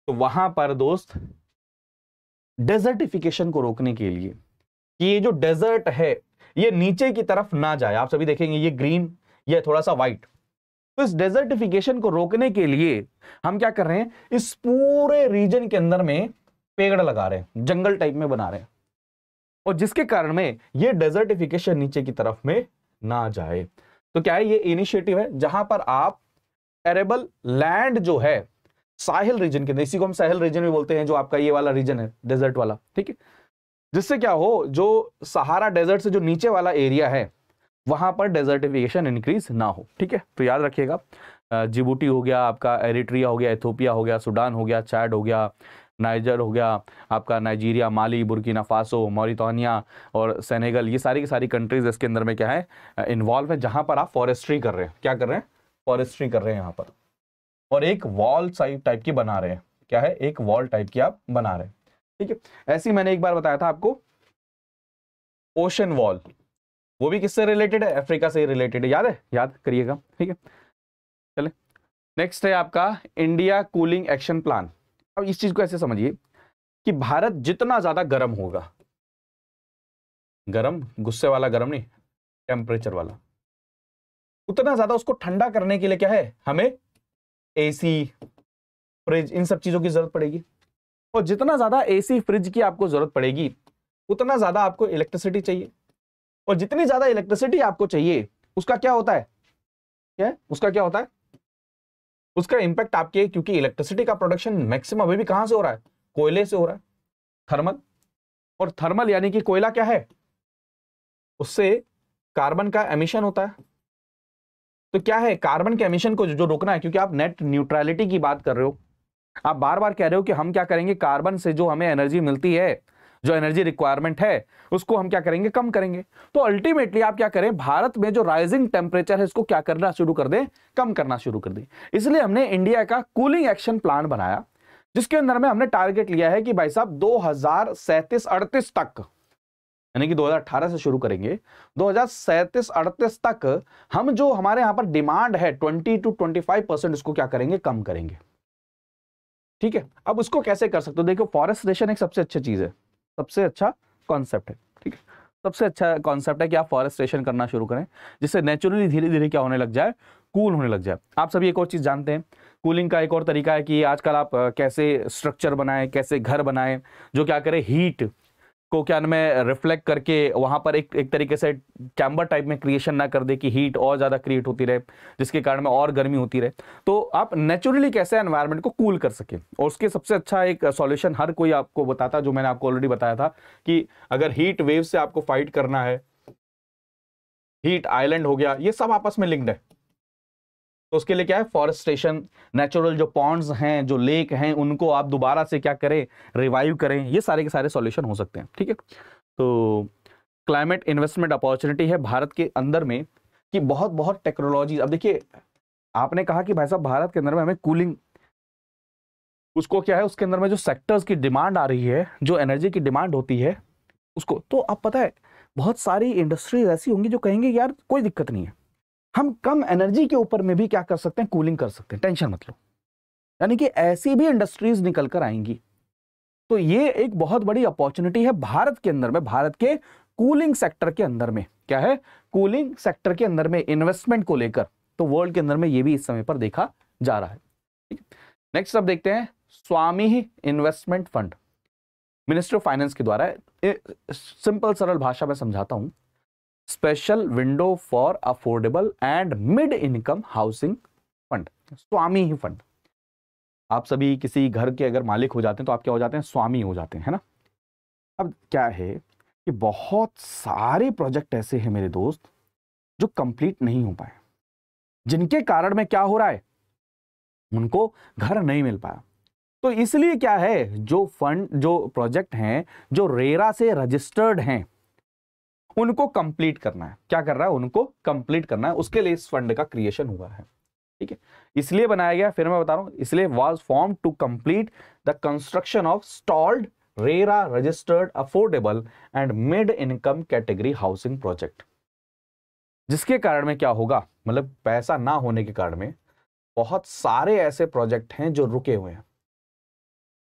तो वहां पर दोस्त डेजर्टिफिकेशन को रोकने के लिए कि ये जो डेजर्ट है ये नीचे की तरफ ना जाए आप सभी देखेंगे ये ग्रीन ये थोड़ा सा व्हाइट तो इस डेजर्टिफिकेशन को रोकने के लिए हम क्या कर रहे हैं इस पूरे रीजन के अंदर में पेड़ लगा रहे हैं जंगल टाइप में बना रहे हैं और जिसके कारण में ये डेजर्टिफिकेशन नीचे की तरफ में ना जाए तो क्या है ये इनिशिएटिव है जहां पर आप एरेबल लैंड जो है साहिल रीजन के अंदर इसी को हम साहिल रीजन भी बोलते हैं जो आपका ये वाला रीजन है डेजर्ट वाला ठीक है जिससे क्या हो जो सहारा डेजर्ट से जो नीचे वाला एरिया है वहां पर डेजर्टिफिकेशन इंक्रीज ना हो ठीक है तो याद रखिएगा जिबूटी हो गया आपका एरिट्रिया हो गया एथोपिया हो गया सूडान हो गया चैड हो गया नाइजर हो गया आपका Nigeria Mali Burkina Faso Mauritania और सेनेगल ये सारी की सारी कंट्रीज इसके अंदर में क्या है इन्वॉल्व है जहां पर आप फॉरेस्ट्री कर रहे हैं क्या कर रहे हैं फॉरेस्ट्री कर रहे हैं यहाँ पर और एक वॉल साइड टाइप की बना रहे हैं क्या है एक वॉल टाइप की आप बना रहे हैं ठीक है ऐसी मैंने एक बार बताया था आपको ओशन वॉल वो भी किससे रिलेटेड है अफ्रीका से रिलेटेड है याद है याद करिएगा ठीक है चले नेक्स्ट है आपका इंडिया कूलिंग एक्शन प्लान अब इस चीज को ऐसे समझिए कि भारत जितना ज्यादा गर्म होगा गर्म गुस्से वाला गर्म नहीं टेम्परेचर वाला उतना ज्यादा उसको ठंडा करने के लिए क्या है हमें एसी फ्रिज इन सब चीज़ों की ज़रूरत पड़ेगी और जितना ज़्यादा एसी फ्रिज की आपको ज़रूरत पड़ेगी उतना ज़्यादा आपको इलेक्ट्रिसिटी चाहिए और जितनी ज़्यादा इलेक्ट्रिसिटी आपको चाहिए उसका क्या होता है क्या उसका क्या होता है उसका इम्पैक्ट आपके क्योंकि इलेक्ट्रिसिटी का प्रोडक्शन मैक्सिमम अभी भी कहां से हो रहा है कोयले से हो रहा है थर्मल और थर्मल यानी कि कोयला क्या है उससे कार्बन का एमिशन होता है तो क्या है कार्बन के एमिशन को जो रोकना है क्योंकि आप नेट न्यूट्रलिटी की बात कर रहे हो आप बार बार कह रहे हो कि हम क्या करेंगे कार्बन से जो हमें एनर्जी मिलती है जो एनर्जी रिक्वायरमेंट है उसको हम क्या करेंगे कम करेंगे तो अल्टीमेटली आप क्या करें भारत में जो राइजिंग टेम्परेचर है इसको क्या करना शुरू कर दें कम करना शुरू कर दें इसलिए हमने इंडिया का कूलिंग एक्शन प्लान बनाया जिसके अंदर में हमने टारगेट लिया है कि भाई साहब दो हजार तक यानी कि 2018 से शुरू करेंगे दो हजार तक हम जो हमारे यहां पर डिमांड है 20 टू 25 परसेंट उसको क्या करेंगे कम करेंगे ठीक है अब उसको कैसे कर सकते हो देखो फॉरेस्टेशन एक सबसे अच्छी चीज़ है सबसे अच्छा कॉन्सेप्ट है ठीक है सबसे अच्छा कॉन्सेप्ट है कि आप फॉरेस्टेशन करना शुरू करें जिससे नेचुरली धीरे धीरे क्या होने लग जाए कूल होने लग जाए आप सभी एक और चीज़ जानते हैं कूलिंग का एक और तरीका है कि आजकल आप कैसे स्ट्रक्चर बनाएं कैसे घर बनाएं जो क्या करें हीट को क्या नाम है रिफ्लेक्ट करके वहां पर एक एक तरीके से चैम्बर टाइप में क्रिएशन ना कर दे कि हीट और ज़्यादा क्रिएट होती रहे जिसके कारण में और गर्मी होती रहे तो आप नेचुरली कैसे एनवायरनमेंट को कूल कर सके और उसके सबसे अच्छा एक सॉल्यूशन हर कोई आपको बताता जो मैंने आपको ऑलरेडी बताया था कि अगर हीट वेव से आपको फाइट करना है हीट आइलैंड हो गया ये सब आपस में लिंक्ड है तो उसके लिए क्या है फॉरेस्टेशन नेचुरल जो पॉन्ड्स हैं जो लेक हैं उनको आप दोबारा से क्या करें रिवाइव करें ये सारे के सारे सॉल्यूशन हो सकते हैं ठीक है तो क्लाइमेट इन्वेस्टमेंट अपॉर्चुनिटी है भारत के अंदर में कि बहुत बहुत टेक्नोलॉजी अब देखिए आपने कहा कि भाई साहब भारत के अंदर में हमें कूलिंग उसको क्या है उसके अंदर में जो सेक्टर्स की डिमांड आ रही है जो एनर्जी की डिमांड होती है उसको तो आप पता है बहुत सारी इंडस्ट्रीज ऐसी होंगी जो कहेंगे यार कोई दिक्कत नहीं है हम कम एनर्जी के ऊपर में भी क्या कर सकते हैं कूलिंग कर सकते हैं टेंशन मत लो यानी कि ऐसी भी इंडस्ट्रीज निकल कर आएंगी तो ये एक बहुत बड़ी अपॉर्चुनिटी है भारत के अंदर में भारत के कूलिंग सेक्टर के अंदर में क्या है कूलिंग सेक्टर के अंदर में इन्वेस्टमेंट को लेकर तो वर्ल्ड के अंदर में ये भी इस समय पर देखा जा रहा है नेक्स्ट अब देखते हैं स्वामी investment fund Ministry of Finance के द्वारा सिंपल सरल भाषा में समझाता हूं special window for affordable and mid income housing fund स्वामी ही फंड आप सभी किसी घर के अगर मालिक हो जाते हैं तो आप क्या हो जाते हैं स्वामी हो जाते हैं है ना अब क्या है कि बहुत सारे प्रोजेक्ट ऐसे हैं मेरे दोस्त जो कंप्लीट नहीं हो पाए जिनके कारण में क्या हो रहा है उनको घर नहीं मिल पाया तो इसलिए क्या है जो फंड जो प्रोजेक्ट हैं जो रेरा से रजिस्टर्ड हैं उनको कंप्लीट करना है क्या कर रहा है उनको कंप्लीट करना है उसके लिए इस फंड का क्रिएशन हुआ है ठीक है इसलिए बनाया गया फिर मैं बता रहा हूं इसलिए was form to complete the construction of stalled RERA registered affordable and mid income category housing project जिसके कारण में क्या होगा मतलब पैसा ना होने के कारण में बहुत सारे ऐसे प्रोजेक्ट हैं जो रुके हुए हैं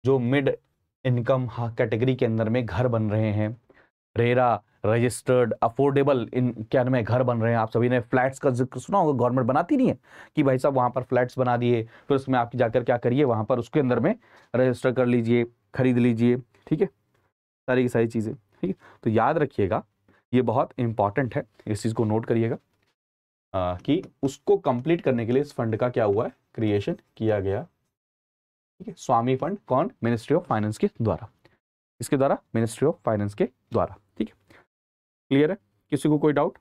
जो मिड इनकम कैटेगरी के अंदर में घर बन रहे हैं रेरा रजिस्टर्ड अफोर्डेबल इन क्या में घर बन रहे हैं आप सभी ने फ्लैट्स का जिक्र सुना होगा गवर्नमेंट बनाती नहीं है कि भाई साहब वहाँ पर फ्लैट्स बना दिए फिर उसमें आप जाकर क्या करिए वहाँ पर उसके अंदर में रजिस्टर कर लीजिए खरीद लीजिए ठीक है सारी की सारी चीज़ें ठीक है तो याद रखिएगा ये बहुत इंपॉर्टेंट है इस चीज़ को नोट करिएगा कि उसको कंप्लीट करने के लिए इस फंड का क्या हुआ है क्रिएशन किया गया ठीक है स्वामी फंड कौन मिनिस्ट्री ऑफ फाइनेंस के द्वारा इसके द्वारा मिनिस्ट्री ऑफ फाइनेंस के द्वारा ठीक है क्लियर है किसी को कोई डाउट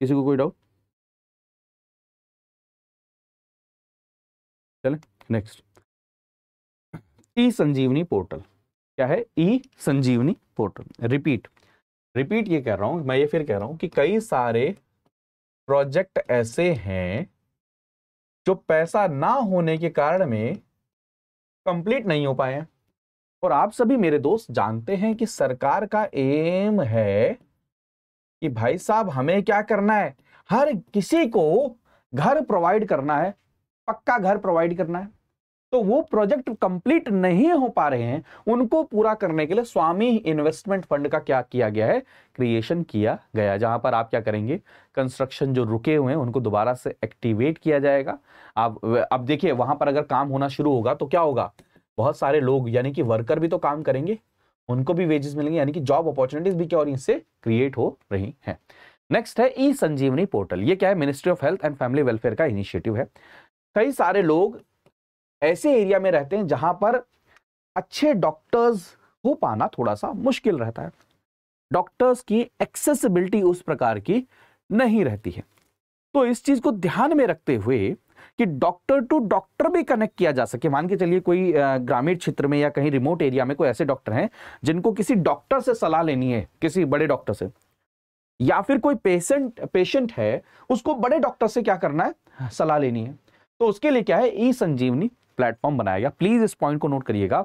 किसी को कोई डाउट चले नेक्स्ट ई संजीवनी पोर्टल क्या है e Sanjeevani portal repeat repeat ये कह रहा हूं मैं ये फिर कह रहा हूं कि कई सारे प्रोजेक्ट ऐसे हैं जो पैसा ना होने के कारण में कंप्लीट नहीं हो पाए हैं और आप सभी मेरे दोस्त जानते हैं कि सरकार का एम है कि भाई साहब हमें क्या करना है हर किसी को घर प्रोवाइड करना है पक्का घर प्रोवाइड करना है तो वो प्रोजेक्ट कंप्लीट नहीं हो पा रहे हैं उनको पूरा करने के लिए स्वामी इन्वेस्टमेंट फंड का क्या किया गया है क्रिएशन किया गया जहां पर आप क्या करेंगे कंस्ट्रक्शन जो रुके हुए हैं उनको दोबारा से एक्टिवेट किया जाएगा आप अब देखिए वहां पर अगर काम होना शुरू होगा तो क्या होगा बहुत सारे लोग यानी कि वर्कर भी तो काम करेंगे उनको भी वेजेस मिलेंगे यानी कि जॉब अपॉर्चुनिटीज भी क्या और इससे क्रिएट हो रही है नेक्स्ट है ई संजीवनी पोर्टल ये क्या है Ministry of Health and Family Welfare का इनिशिएटिव है कई सारे लोग ऐसे एरिया में रहते हैं जहां पर अच्छे डॉक्टर्स हो पाना थोड़ा सा मुश्किल रहता है डॉक्टर्स की एक्सेसिबिलिटी उस प्रकार की नहीं रहती है तो इस चीज को ध्यान में रखते हुए कि डॉक्टर टू डॉक्टर भी कनेक्ट किया जा सके मान के चलिए कोई ग्रामीण क्षेत्र में या कहीं रिमोट एरिया में कोई ऐसे डॉक्टर हैं जिनको किसी डॉक्टर से सलाह लेनी है किसी बड़े डॉक्टर से या फिर कोई पेशेंट पेशेंट है उसको बड़े डॉक्टर से क्या करना है सलाह लेनी है तो उसके लिए क्या है ई संजीवनी प्लेटफॉर्म बनाया गया प्लीज इस पॉइंट को नोट करिएगा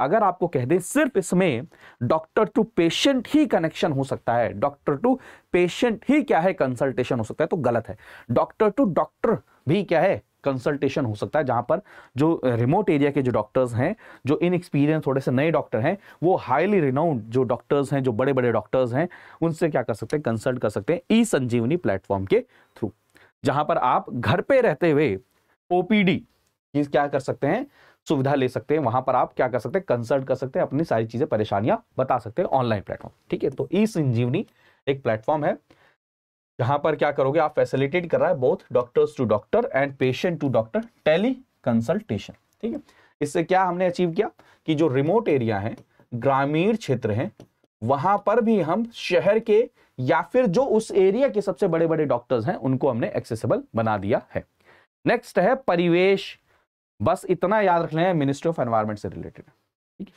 अगर आपको कह दें सिर्फ इसमें डॉक्टर टू पेशेंट ही कनेक्शन हो सकता है डॉक्टर टू पेशेंट ही क्या है कंसल्टेशन हो सकता है तो गलत है डॉक्टर टू डॉक्टर भी क्या है कंसल्टेशन हो सकता है जहां पर जो रिमोट एरिया के जो डॉक्टर्स हैं जो इन एक्सपीरियंस थोड़े से नए डॉक्टर हैं वो हाईली रिनाउंड जो डॉक्टर्स हैं जो बड़े बड़े डॉक्टर्स हैं उनसे क्या कर सकते हैं कंसल्ट कर सकते हैं ई संजीवनी प्लेटफॉर्म के थ्रू जहां पर आप घर पे रहते हुए ओपीडी क्या कर सकते हैं सुविधा ले सकते हैं वहां पर आप क्या कर सकते हैं कंसल्ट कर सकते हैं अपनी सारी चीजें परेशानियां बता सकते हैं ऑनलाइन प्लेटफॉर्म ठीक है तो ई संजीवनी एक प्लेटफॉर्म है यहां पर क्या करोगे आप फैसिलिटेट कर रहा है both doctors to doctor and patient to doctor tele consultation ठीक है इससे क्या हमने अचीव किया कि जो रिमोट एरिया है ग्रामीण क्षेत्र है वहां पर भी हम शहर के या फिर जो उस एरिया के सबसे बड़े बड़े डॉक्टर्स हैं उनको हमने एक्सेसिबल बना दिया है नेक्स्ट है परिवेश बस इतना याद रख लें मिनिस्ट्री ऑफ एनवायरमेंट से रिलेटेड ठीक है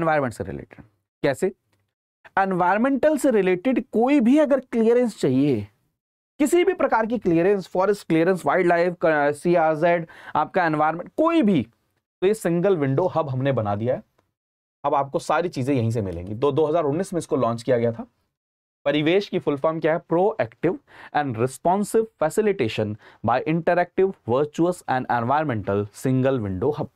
एनवायरमेंट से रिलेटेड कैसे एनवायरमेंटल से रिलेटेड कोई भी अगर क्लियरेंस चाहिए किसी भी प्रकार की clearance forest clearance wildlife C R Z आपका एनवायरमेंट कोई भी तो ये सिंगल विंडो हब हमने बना दिया है अब आपको सारी चीज़ें यहीं से मिलेंगी तो 2019 में इसको लॉन्च किया गया था परिवेश की फुल फॉर्म क्या है proactive and responsive facilitation by interactive virtuous and environmental single window hub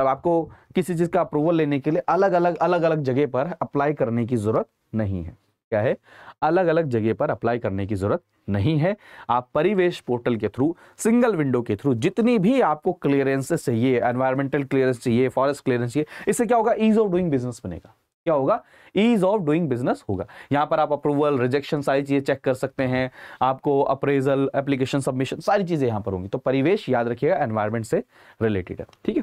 अब आपको किसी चीज़ का अप्रूवल लेने के लिए अलग अलग अलग अलग जगह पर अप्लाई करने की ज़रूरत नहीं है क्या है अलग अलग जगह पर अप्लाई करने की ज़रूरत नहीं है आप परिवेश पोर्टल के थ्रू सिंगल विंडो के थ्रू जितनी भी आपको क्लियरेंस चाहिए एनवायरमेंटल क्लियरेंस चाहिए फॉरेस्ट क्लियरेंस चाहिए इससे क्या होगा ईज ऑफ डूइंग बिजनेस बनेगा क्या होगा ईज ऑफ डूइंग बिजनेस होगा यहाँ पर आप अप्रूवल रिजेक्शन सारी चीज़ें चेक कर सकते हैं आपको अप्रेजल एप्लीकेशन सबमिशन सारी चीज़ें यहाँ पर होंगी तो परिवेश याद रखिएगा एनवायरमेंट से रिलेटेड है ठीक है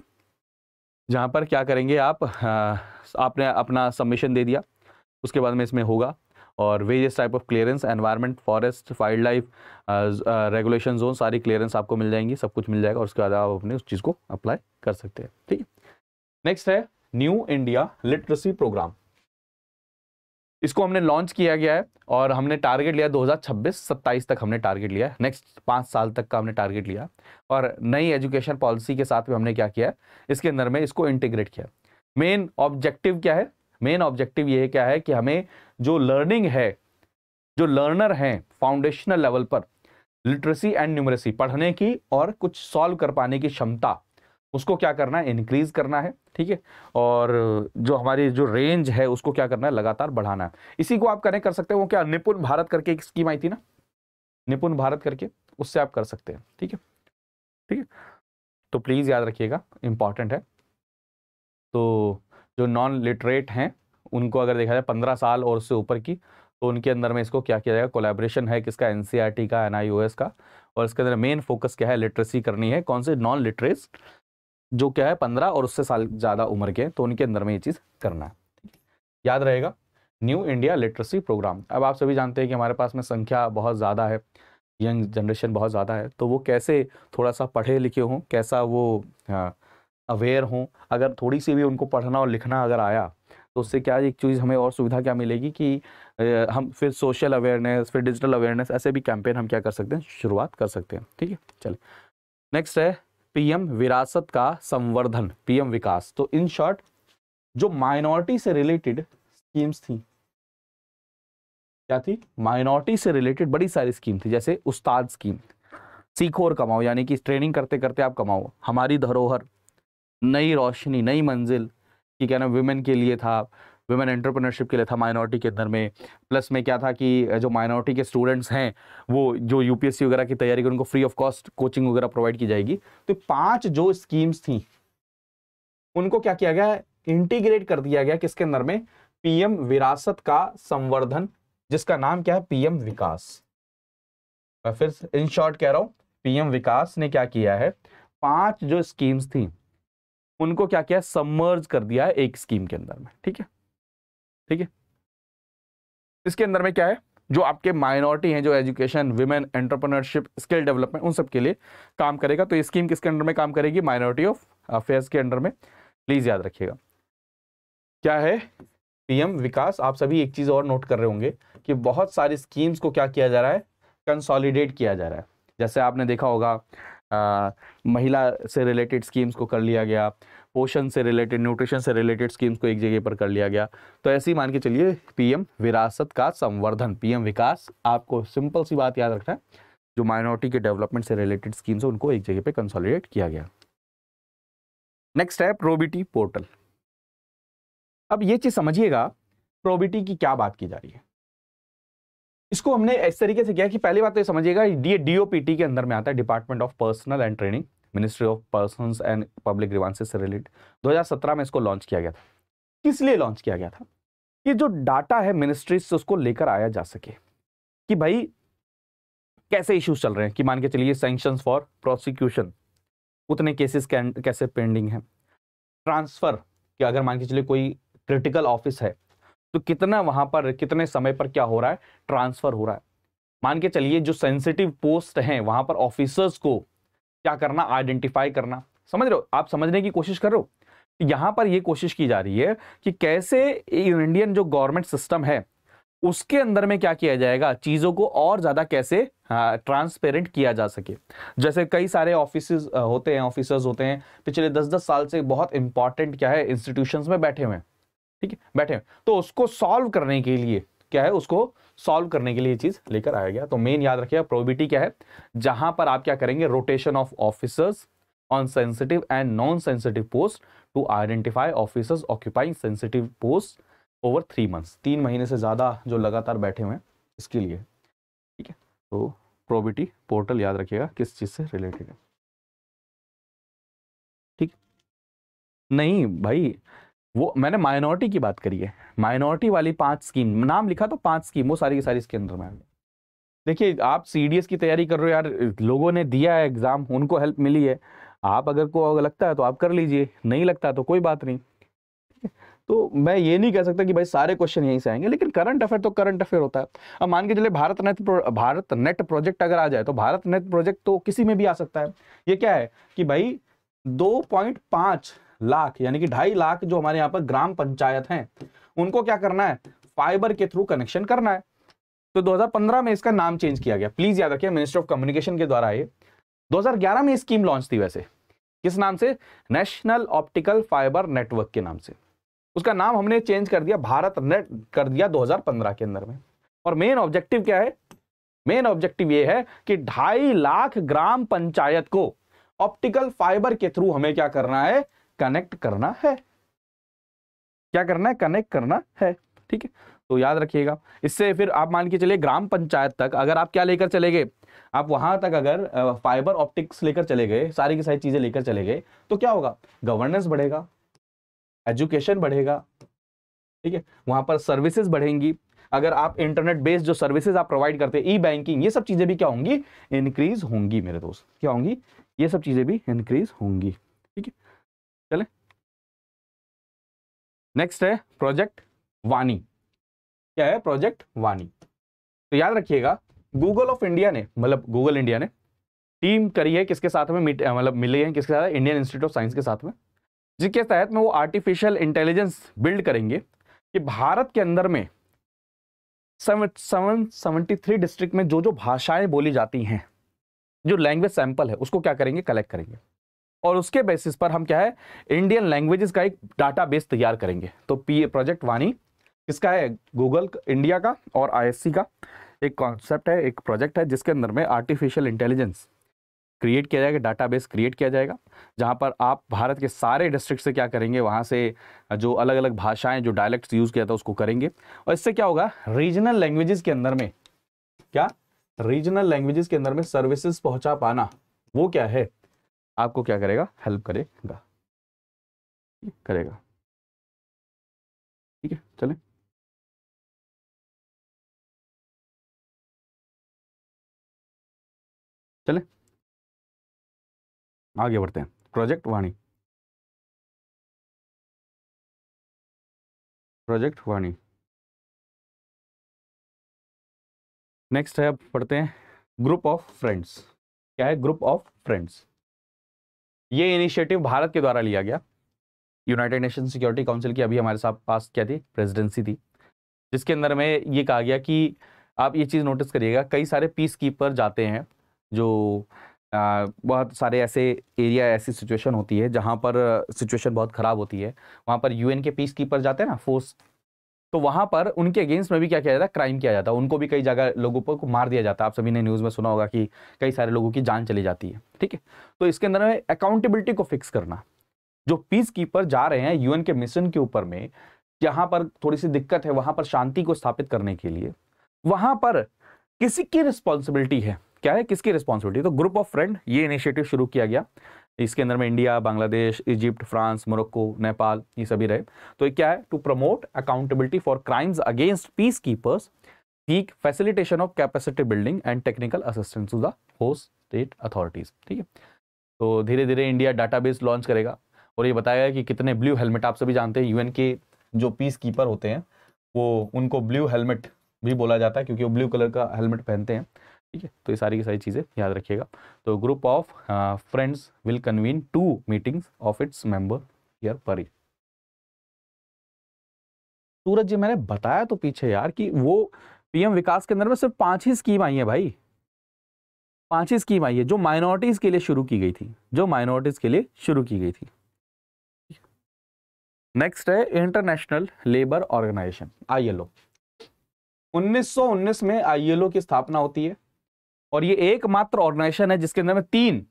जहाँ पर क्या करेंगे आप आ, आपने अपना सबमिशन दे दिया उसके बाद में इसमें होगा और various type of clearance environment forest wildlife regulation zone सारी क्लियरेंस आपको मिल जाएंगी सब कुछ मिल जाएगा और उसके बाद आप अपने उस चीज़ को अप्लाई कर सकते हैं ठीक है नेक्स्ट है न्यू इंडिया लिटरेसी प्रोग्राम इसको हमने लॉन्च किया गया है और हमने टारगेट लिया 2026-27 तक हमने टारगेट लिया है नेक्स्ट पाँच साल तक का हमने टारगेट लिया और नई एजुकेशन पॉलिसी के साथ में हमने क्या किया है इसके अंदर में इसको इंटीग्रेट किया मेन ऑब्जेक्टिव क्या है मेन ऑब्जेक्टिव ये क्या है कि हमें जो लर्निंग है जो लर्नर हैं फाउंडेशनल लेवल पर लिटरेसी एंड न्यूमरेसी पढ़ने की और कुछ सॉल्व कर पाने की क्षमता उसको क्या करना है इंक्रीज करना है ठीक है और जो हमारी जो रेंज है उसको क्या करना है लगातार बढ़ाना है इसी को आप करें कर सकते हैं वो क्या निपुण भारत करके एक स्कीम आई थी ना निपुण भारत करके उससे आप कर सकते हैं ठीक है ठीक है तो प्लीज़ याद रखिएगा इंपॉर्टेंट है तो जो नॉन लिटरेट हैं उनको अगर देखा जाए पंद्रह साल और उससे ऊपर की तो उनके अंदर में इसको क्या किया जाएगा कोलेब्रेशन है किसका एन e का एन का और इसके अंदर मेन फोकस क्या है लिटरेसी करनी है कौन से नॉन लिटरेस जो क्या है पंद्रह और उससे साल ज़्यादा उम्र के तो उनके अंदर में ये चीज़ करना है याद रहेगा न्यू इंडिया लिटरेसी प्रोग्राम अब आप सभी जानते हैं कि हमारे पास में संख्या बहुत ज़्यादा है यंग जनरेशन बहुत ज़्यादा है तो वो कैसे थोड़ा सा पढ़े लिखे हों कैसा वो अवेयर हाँ, हों अगर थोड़ी सी भी उनको पढ़ना और लिखना अगर आया तो उससे क्या एक चीज़ हमें और सुविधा क्या मिलेगी कि हम फिर सोशल अवेयरनेस फिर डिजिटल अवेयरनेस ऐसे भी कैंपेन हम क्या कर सकते हैं शुरुआत कर सकते हैं ठीक है चलिए नेक्स्ट है पीएम विरासत का संवर्धन पीएम विकास तो इन शॉर्ट जो माइनॉरिटी से रिलेटेड स्कीम्स थी क्या थी माइनॉरिटी से रिलेटेड बड़ी सारी स्कीम थी जैसे उस्ताद स्कीम सीखो और कमाओ यानी कि ट्रेनिंग करते करते आप कमाओ हमारी धरोहर नई रोशनी नई मंजिल कि क्या ना वुमेन के लिए था वुमेन एंटरप्रेनरशिप के लिए था माइनॉरिटी के अंदर में प्लस में क्या था कि जो माइनॉरिटी के स्टूडेंट्स हैं वो जो यूपीएससी वगैरह की तैयारी कर उनको फ्री ऑफ कॉस्ट कोचिंग वगैरह प्रोवाइड की जाएगी तो पांच जो स्कीम्स थी उनको क्या किया गया इंटीग्रेट कर दिया गया किसके अंदर में पीएम विरासत का संवर्धन जिसका नाम क्या है पीएम विकास मैं फिर इन शॉर्ट कह रहा हूं पीएम विकास ने क्या किया है पांच जो स्कीम्स थी उनको क्या किया समर्ज कर दिया है एक स्कीम के अंदर में ठीक है ठीक है इसके अंदर में क्या है जो आपके माइनॉरिटी हैं जो education women entrepreneurship skill development उन सब के लिए काम करेगा तो ये स्कीम किसके अंडर में काम करेगी माइनॉरिटी ऑफ अफेयर्स के अंडर में प्लीज़ याद रखिएगा क्या है पीएम विकास आप सभी एक चीज़ और नोट कर रहे होंगे कि बहुत सारी स्कीम्स को क्या किया जा रहा है कंसॉलिडेट किया जा रहा है जैसे आपने देखा होगा आ, महिला से रिलेटेड स्कीम्स को कर लिया गया पोषण से रिलेटेड न्यूट्रिशन से रिलेटेड स्कीम्स को एक जगह पर कर लिया गया तो ऐसे ही मान के चलिए पीएम विरासत का संवर्धन पीएम विकास आपको सिंपल सी बात याद रखना है जो माइनॉरिटी के डेवलपमेंट से रिलेटेड स्कीम्स है उनको एक जगह पर कंसोलिडेट किया गया नेक्स्ट है प्रोबिटी पोर्टल अब ये चीज समझिएगा प्रोबिटी की क्या बात की जा रही है इसको हमने इस तरीके से किया कि पहली बात तो ये समझिएगा ये डीओपीटी के अंदर में आता है Department of Personal and Training Ministry of Person and Public Grievances से रिलेटेड 2017 में इसको लॉन्च किया गया था किस लिए लॉन्च किया गया था कि जो डाटा है मिनिस्ट्री से उसको लेकर आया जा सके कि भाई कैसे इश्यूज चल रहे हैं कि मान के चलिए सेंक्शन फॉर प्रोसिक्यूशन उतने केसेस कैसे पेंडिंग हैं ट्रांसफ़र कि अगर मान के चलिए कोई क्रिटिकल ऑफिस है तो कितना वहां पर कितने समय पर क्या हो रहा है ट्रांसफ़र हो रहा है मान के चलिए जो सेंसिटिव पोस्ट हैं वहां पर ऑफिसर्स को क्या करना आइडेंटिफाई करना समझ रहे हो आप समझने की कोशिश कर रहे हो यहाँ पर यह कोशिश की जा रही है कि कैसे इंडियन जो गवर्नमेंट सिस्टम है उसके अंदर में क्या किया जाएगा चीज़ों को और ज़्यादा कैसे ट्रांसपेरेंट हाँ, किया जा सके जैसे कई सारे ऑफिस होते हैं ऑफिसर्स होते हैं पिछले दस दस साल से बहुत इंपॉर्टेंट क्या है इंस्टीट्यूशन में बैठे हुए हैं ठीक है बैठे हुए तो उसको सॉल्व करने के लिए क्या है उसको सॉल्व करने के लिए चीज़ लेकर आया गया तो मेन याद रखिएगा प्रोबिटी क्या है जहां पर आप क्या करेंगे rotation of officers on sensitive and non sensitive post to identify officers occupying sensitive post over three months तीन महीने से ज़्यादा जो लगातार बैठे हुए हैं इसके लिए ठीक है तो प्रोबिटी पोर्टल याद रखिएगा किस चीज़ से रिलेटेड है ठीक नहीं भाई वो मैंने माइनॉरिटी की बात करी है माइनॉरिटी वाली पांच स्कीम नाम लिखा तो पांच स्कीम वो सारी की सारी इसके अंदर में देखिए आप सीडीएस की तैयारी कर रहे हो यार लोगों ने दिया है एग्ज़ाम उनको हेल्प मिली है आप अगर को लगता है तो आप कर लीजिए नहीं लगता तो कोई बात नहीं <laughs> तो मैं ये नहीं कह सकता कि भाई सारे क्वेश्चन यहीं से आएंगे लेकिन करंट अफेयर तो करंट अफेयर होता है अब मान के चले Bharat net Bharat net project अगर आ जाए तो भारत नेट प्रोजेक्ट तो किसी में भी आ सकता है ये क्या है कि भाई 2.5 लाख यानी कि ढाई लाख जो हमारे यहाँ पर ग्राम पंचायत हैं उनको क्या करना है फाइबर के थ्रू कनेक्शन करना है तो 2015 में इसका नाम चेंज किया गया प्लीज याद रखिए मिनिस्टर ऑफ कम्युनिकेशन के द्वारा ये 2011 में स्कीम लॉन्च थी वैसे किस नाम से नेशनल ऑप्टिकल फाइबर नेटवर्क के नाम से उसका नाम हमने चेंज कर दिया भारत नेट कर दिया 2015 के अंदर में और मेन ऑब्जेक्टिव क्या है मेन ऑब्जेक्टिव ये है कि ढाई लाख ग्राम पंचायत को ऑप्टिकल फाइबर के थ्रू हमें क्या करना है कनेक्ट करना है क्या करना है कनेक्ट करना है ठीक है तो याद रखिएगा इससे फिर आप मान के चलिए ग्राम पंचायत तक अगर आप क्या लेकर चले गए आप वहां तक अगर फाइबर ऑप्टिक्स लेकर चले गए सारी की सारी चीजें लेकर चले गए तो क्या होगा गवर्नेंस बढ़ेगा एजुकेशन बढ़ेगा ठीक है वहां पर सर्विसेज बढ़ेंगी अगर आप इंटरनेट बेस्ड जो सर्विसेज आप प्रोवाइड करते हैं ई बैंकिंग ये सब चीजें भी क्या होंगी इंक्रीज होंगी मेरे दोस्त क्या होंगी ये सब चीजें भी इंक्रीज होंगी ठीक है नेक्स्ट है प्रोजेक्ट वानी क्या है प्रोजेक्ट वानी तो याद रखिएगा गूगल ऑफ इंडिया ने मतलब गूगल इंडिया ने टीम करी है किसके साथ में मतलब मिले हैं किसके साथ इंडियन इंस्टीट्यूट ऑफ साइंस के साथ में जिसके तहत में वो आर्टिफिशियल इंटेलिजेंस बिल्ड करेंगे कि भारत के अंदर में सेवन सेवेंटी थ्री डिस्ट्रिक्ट में जो जो भाषाएं बोली जाती हैं जो लैंग्वेज सैंपल है उसको क्या करेंगे कलेक्ट करेंगे और उसके बेसिस पर हम क्या है इंडियन लैंग्वेजेस का एक डाटा बेस तैयार करेंगे तो पी प्रोजेक्ट वानी किसका है गूगल इंडिया का और सी का एक कॉन्सेप्ट है एक प्रोजेक्ट है जिसके अंदर में आर्टिफिशियल इंटेलिजेंस क्रिएट किया जाएगा बेस क्रिएट किया जाएगा जहाँ पर आप भारत के सारे डिस्ट्रिक्ट से क्या करेंगे वहाँ से जो अलग अलग भाषाएं जो डायलेक्ट्स यूज़ किया था उसको करेंगे और इससे क्या होगा रीजनल लैंग्वेजेस के अंदर में क्या रीजनल लैंग्वेजेस के अंदर में सर्विसेज पहुँचा पाना वो क्या है आपको क्या करेगा हेल्प करेगा करेगा ठीक है चले चले आगे बढ़ते हैं project Vaani project Vaani next है अब पढ़ते हैं ग्रुप ऑफ फ्रेंड्स क्या है ग्रुप ऑफ फ्रेंड्स ये इनिशिएटिव भारत के द्वारा लिया गया यूनाइटेड नेशन सिक्योरिटी काउंसिल की अभी हमारे साथ पास क्या थी प्रेसिडेंसी थी जिसके अंदर में ये कहा गया कि आप ये चीज़ नोटिस करिएगा कई सारे पीस कीपर जाते हैं जो आ, बहुत सारे ऐसे एरिया ऐसी सिचुएशन होती है जहाँ पर सिचुएशन बहुत ख़राब होती है वहाँ पर यूएन के पीस कीपर जाते हैं ना फोर्स तो वहां पर उनके अगेंस्ट में भी क्या किया जाता है क्राइम किया जाता है उनको भी कई जगह लोगों पर मार दिया जाता है आप सभी ने न्यूज़ में सुना होगा कि कई सारे लोगों की जान चली जाती है ठीक है तो इसके अंदर में अकाउंटेबिलिटी को फिक्स करना जो पीस कीपर जा रहे हैं यूएन के मिशन के ऊपर में जहां पर थोड़ी सी दिक्कत है वहां पर शांति को स्थापित करने के लिए वहां पर किसी की रिस्पॉन्सिबिलिटी है क्या है किसकी रिस्पॉन्सिबिलिटी तो ग्रुप ऑफ फ्रेंड ये इनिशिएटिव शुरू किया गया इसके अंदर में India Bangladesh Egypt France Morocco Nepal ये सभी रहे तो ये क्या है to promote accountability for crimes against peacekeepers seek facilitation of capacity building and technical assistance to the host state authorities ठीक है तो धीरे धीरे इंडिया डाटाबेस लॉन्च करेगा और ये बताया कि कितने ब्लू हेलमेट आप सभी जानते हैं यूएन के जो पीस कीपर होते हैं वो उनको ब्लू हेलमेट भी बोला जाता है क्योंकि वो ब्लू कलर का हेलमेट पहनते हैं ठीक है तो ये सारी की सारी चीज़ें याद रखिएगा तो group of friends will convene two meetings of its member year पर ईयर सूरज जी मैंने बताया तो पीछे यार कि वो पीएम विकास के अंदर में सिर्फ पांच ही स्कीम आई है भाई पांच ही स्कीम आई है जो माइनॉरिटीज़ के लिए शुरू की गई थी जो माइनॉरिटीज़ के लिए शुरू की गई थी नेक्स्ट है इंटरनेशनल लेबर ऑर्गेनाइजेशन आईएलओ 1919 में आईएलओ की स्थापना होती है और ये एकमात्र ऑर्गेनाइजेशन है जिसके अंदर में तीन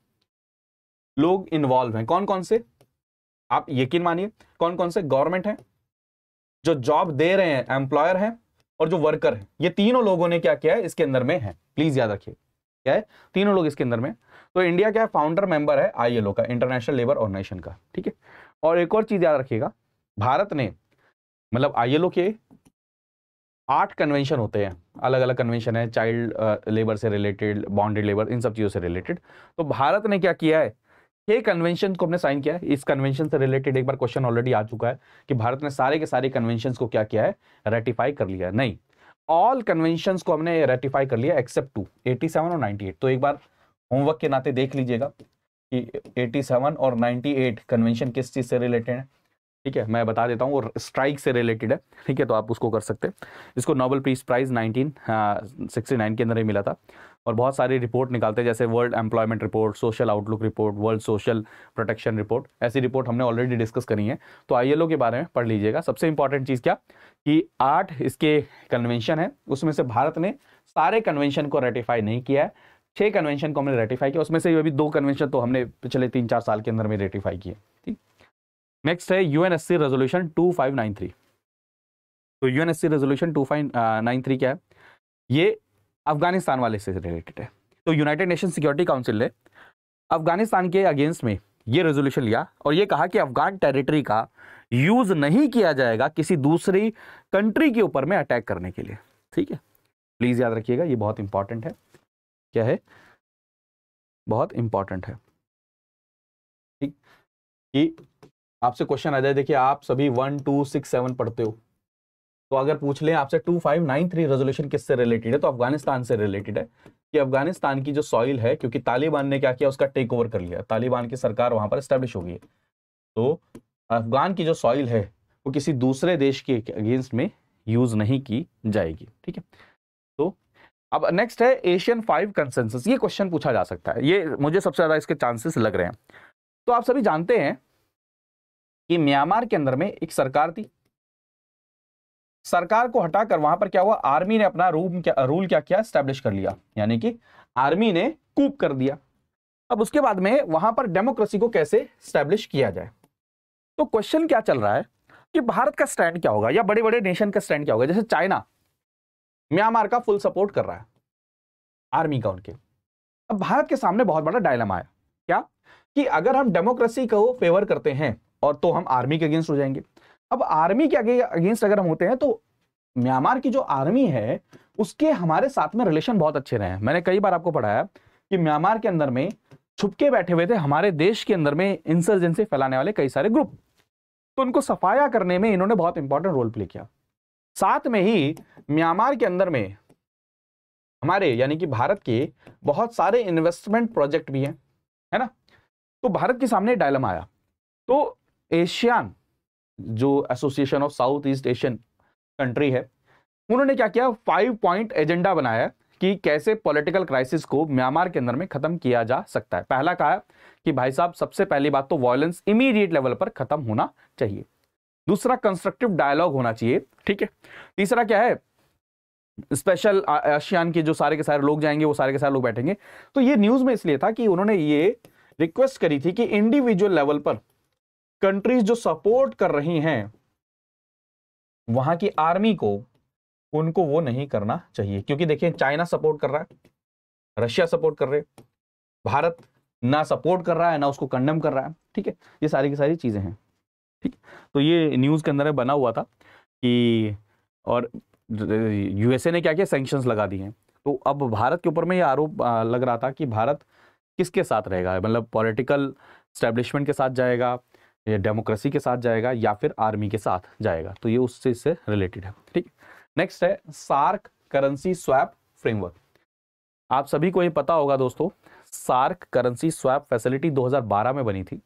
लोग इन्वॉल्व हैं कौन कौन से आप यकीन मानिए कौन कौन से गवर्नमेंट है जो जॉब दे रहे हैं एम्प्लॉयर है और जो वर्कर है ये तीनों लोगों ने क्या किया है इसके अंदर में है प्लीज याद रखिए क्या है तीनों लोग इसके अंदर में तो इंडिया क्या है फाउंडर मेंबर है आईएलओ का इंटरनेशनल लेबर ऑर्गेनाइजेशन का ठीक है और एक और चीज याद रखिएगा भारत ने मतलब आईएलओ के आठ कन्वेंशन होते हैं अलग अलग कन्वेंशन है चाइल्ड लेबर से रिलेटेड बाउंड्री लेबर इन सब चीज़ों से रिलेटेड तो भारत ने क्या किया है छह कन्वेंशन को हमने साइन किया है इस कन्वेंशन से रिलेटेड एक बार क्वेश्चन ऑलरेडी आ चुका है कि भारत ने सारे के सारे कन्वेंशन को क्या किया है रेटिफाई कर लिया है नहीं ऑल कन्वेंशन को हमने रेटिफाई कर लिया एक्सेप्ट टू एटी सेवन और नाइनटी एट तो एक बार होमवर्क के नाते देख लीजिएगा कि एटी सेवन और नाइनटी एट कन्वेंशन किस चीज़ से रिलेटेड है ठीक है मैं बता देता हूँ और स्ट्राइक से रिलेटेड है ठीक है तो आप उसको कर सकते हैं इसको Nobel peace prize nineteen sixty हाँ, नाइन के अंदर ही मिला था और बहुत सारी रिपोर्ट निकालते हैं जैसे world employment report social outlook report world social protection report ऐसी रिपोर्ट हमने ऑलरेडी डिस्कस करी है तो आई के बारे में पढ़ लीजिएगा सबसे इंपॉर्टेंट चीज़ क्या कि आठ इसके कन्वेंशन है उसमें से भारत ने सारे कन्वेंशन को रेटिफाई नहीं किया है छः कन्वेंशन को हमने रेटिफाई किया उसमें से अभी दो कन्वेंशन तो हमने पिछले तीन चार साल के अंदर में रेटिफाई किए ठीक नेक्स्ट है U N S C resolution two five nine three तो U N S C resolution two five nine three क्या है ये अफगानिस्तान वाले से रिलेटेड है तो यूनाइटेड नेशन सिक्योरिटी काउंसिल ने अफगानिस्तान के अगेंस्ट में ये रेजोल्यूशन लिया और ये कहा कि अफगान टेरिटरी का यूज नहीं किया जाएगा किसी दूसरी कंट्री के ऊपर में अटैक करने के लिए ठीक है प्लीज याद रखिएगा ये बहुत इंपॉर्टेंट है क्या है बहुत इंपॉर्टेंट है ठीक कि आपसे क्वेश्चन आ जाए देखिए आप सभी वन टू सिक्स सेवन पढ़ते हो तो अगर पूछ लें आपसे two five nine three resolution किससे रिलेटेड है तो अफगानिस्तान से रिलेटेड है कि अफगानिस्तान की जो सॉइल है क्योंकि तालिबान ने क्या किया उसका टेक ओवर कर लिया तालिबान की सरकार वहां पर स्टैब्लिश हो गई तो अफगान की जो सॉइल है वो किसी दूसरे देश के अगेंस्ट में यूज नहीं की जाएगी ठीक है तो अब नेक्स्ट है एशियन फाइव कंसेंसस ये क्वेश्चन पूछा जा सकता है ये मुझे सबसे ज्यादा इसके चांसेस लग रहे हैं तो आप सभी जानते हैं कि म्यांमार के अंदर में एक सरकार थी सरकार को हटाकर वहां पर क्या हुआ आर्मी ने अपना रूल क्या रूल क्या किया स्टैब्लिश कर लिया यानी कि आर्मी ने कूप कर दिया अब उसके बाद में वहां पर डेमोक्रेसी को कैसे स्टैब्लिश किया जाए तो क्वेश्चन क्या चल रहा है कि भारत का स्टैंड क्या होगा या बड़े बड़े नेशन का स्टैंड क्या होगा जैसे चाइना म्यांमार का फुल सपोर्ट कर रहा है आर्मी का उनके अब भारत के सामने बहुत बड़ा डायलमा आया क्या कि अगर हम डेमोक्रेसी को फेवर करते हैं और तो हम आर्मी के अगेंस्ट हो जाएंगे अब आर्मी के अगेंस्ट अगर हम होते हैं तो म्यांमार की जो आर्मी है उसके हमारे साथ में रिलेशन बहुत अच्छे रहे हैं मैंने कई बार आपको पढ़ाया कि म्यांमार के अंदर में छुपके बैठे हुए थे हमारे देश के अंदर में इंसर्जेंसी फैलाने वाले कई सारे ग्रुप तो उनको सफाया करने में इन्होंने बहुत इंपॉर्टेंट रोल प्ले किया साथ में ही म्यांमार के अंदर में हमारे यानी कि भारत के बहुत सारे इन्वेस्टमेंट प्रोजेक्ट भी हैं है ना तो भारत के सामने डायलम आया तो एशियान जो association of South East Asian country है उन्होंने क्या किया फाइव पॉइंट एजेंडा बनाया कि कैसे पॉलिटिकल क्राइसिस को म्यांमार के अंदर में खत्म किया जा सकता है पहला कहा कि भाई साहब सबसे पहली बात तो वायलेंस इमीडिएट लेवल पर खत्म होना चाहिए दूसरा कंस्ट्रक्टिव डायलॉग होना चाहिए ठीक है तीसरा क्या है स्पेशल आशियान के जो सारे के सारे लोग जाएंगे वो सारे के सारे लोग बैठेंगे तो ये न्यूज में इसलिए था कि उन्होंने ये रिक्वेस्ट करी थी कि इंडिविजुअल लेवल पर कंट्रीज जो सपोर्ट कर रही हैं वहां की आर्मी को उनको वो नहीं करना चाहिए क्योंकि देखिए चाइना सपोर्ट कर रहा है रशिया सपोर्ट कर रहे भारत ना सपोर्ट कर रहा है ना उसको कंडम कर रहा है ठीक है ये सारी की सारी चीज़ें हैं ठीक तो ये न्यूज़ के अंदर बना हुआ था कि और यूएसए ने क्या किया सेंक्शन लगा दिए हैं तो अब भारत के ऊपर में ये आरोप लग रहा था कि भारत किसके साथ रहेगा मतलब पॉलिटिकल स्टैब्लिशमेंट के साथ जाएगा या डेमोक्रेसी के साथ जाएगा या फिर आर्मी के साथ जाएगा तो ये उससे इससे रिलेटेड है ठीक नेक्स्ट है सार्क करेंसी स्वैप फ्रेमवर्क आप सभी को ये पता होगा दोस्तों सार्क करेंसी स्वैप फैसिलिटी 2012 में बनी थी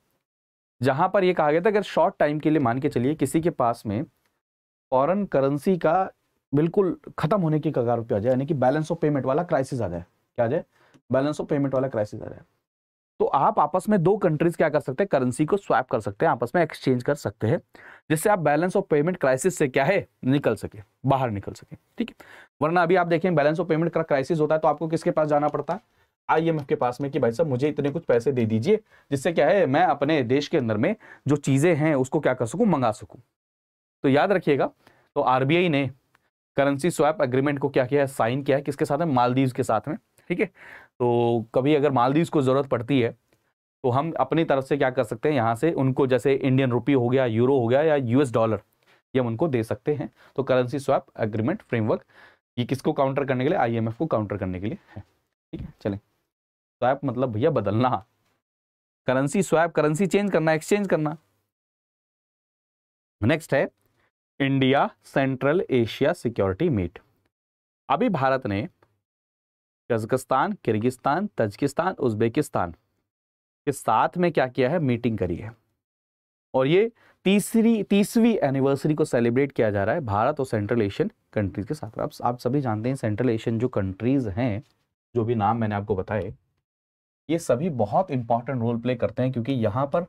जहां पर यह कहा गया था अगर शॉर्ट टाइम के लिए मान के चलिए किसी के पास में फॉरन करेंसी का बिल्कुल खत्म होने की कगार पे आ जाए यानी कि बैलेंस ऑफ पेमेंट वाला क्राइसिस आ जाए क्या आ जाए बैलेंस ऑफ पेमेंट वाला क्राइसिस आ जाए तो आप आपस में दो कंट्रीज क्या कर सकते हैं करेंसी को स्वैप कर सकते हैं आपस में एक्सचेंज कर सकते हैं जिससे आप बैलेंस ऑफ पेमेंट क्राइसिस से क्या है निकल सके बाहर निकल सके ठीक है वरना अभी आप देखें बैलेंस ऑफ पेमेंट का क्राइसिस होता है तो आपको किसके पास जाना पड़ता है आईएमएफ के पास में कि भाई साहब मुझे इतने कुछ पैसे दे दीजिए जिससे क्या है मैं अपने देश के अंदर में जो चीज़ें हैं उसको क्या कर सकूं मंगा सकूं तो याद रखिएगा तो आरबीआई ने करेंसी स्वैप एग्रीमेंट को क्या किया है साइन किया है किसके साथ है मालदीव के साथ में ठीक है तो कभी अगर मालदीव्स को ज़रूरत पड़ती है तो हम अपनी तरफ से क्या कर सकते हैं यहाँ से उनको जैसे इंडियन रुपी हो गया यूरो हो गया या यूएस डॉलर ये हम उनको दे सकते हैं तो करेंसी स्वैप एग्रीमेंट फ्रेमवर्क ये किसको काउंटर करने के लिए आईएमएफ को काउंटर करने के लिए है ठीक है चलें स्वैप मतलब भैया बदलना करेंसी स्वैप करेंसी चेंज करना एक्सचेंज करना नेक्स्ट है India Central Asia security meet अभी भारत ने कजकस्तान किर्गिस्तान तजकिस्तान उज्बेकिस्तान के साथ में क्या किया है मीटिंग करी है और ये तीसरी तीसवीं एनिवर्सरी को सेलिब्रेट किया जा रहा है भारत और सेंट्रल एशियन कंट्रीज के साथ आप, आप सभी जानते हैं सेंट्रल एशियन जो कंट्रीज हैं जो भी नाम मैंने आपको बताए ये सभी बहुत इंपॉर्टेंट रोल प्ले करते हैं क्योंकि यहाँ पर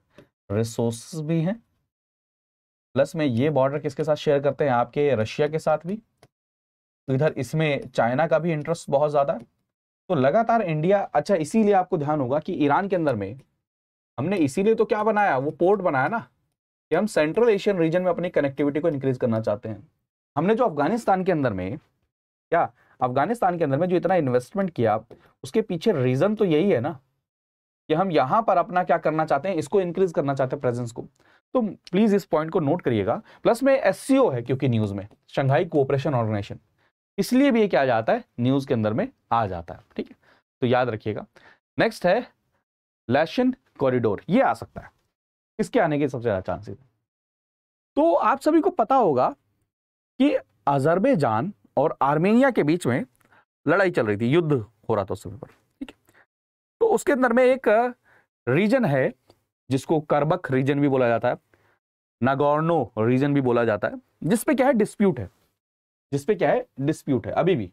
रिसोर्स भी हैं प्लस में ये बॉर्डर किसके साथ शेयर करते हैं आपके रशिया के साथ भी तो इधर इसमें चाइना का भी इंटरेस्ट बहुत ज़्यादा है तो लगातार इंडिया अच्छा इसीलिए आपको ध्यान होगा कि ईरान के अंदर में हमने इसीलिए तो क्या बनाया वो पोर्ट बनाया ना कि हम सेंट्रल एशियन रीजन में अपनी कनेक्टिविटी को इंक्रीज करना चाहते हैं हमने जो अफगानिस्तान के अंदर में क्या अफगानिस्तान के अंदर में जो इतना इन्वेस्टमेंट किया उसके पीछे रीजन तो यही है ना कि हम यहां पर अपना क्या करना चाहते हैं इसको इंक्रीज करना चाहते हैं प्रेजेंस को तो प्लीज इस पॉइंट को नोट करिएगा प्लस में एस है क्योंकि न्यूज में शंघाई कोऑपरेशन ऑर्गेनाइजेशन इसलिए भी ये क्या जाता है न्यूज के अंदर में आ जाता है ठीक है तो याद रखिएगा नेक्स्ट है लैशन कॉरिडोर ये आ सकता है इसके आने के सबसे ज्यादा चांसेस तो आप सभी को पता होगा कि अजरबेजान और आर्मेनिया के बीच में लड़ाई चल रही थी युद्ध हो रहा था उस समय पर ठीक है तो उसके अंदर में एक रीजन है जिसको करबक रीजन भी बोला जाता है नागोर्नो रीजन भी बोला जाता है जिसपे क्या है डिस्प्यूट है जिसपे क्या है डिस्प्यूट है अभी भी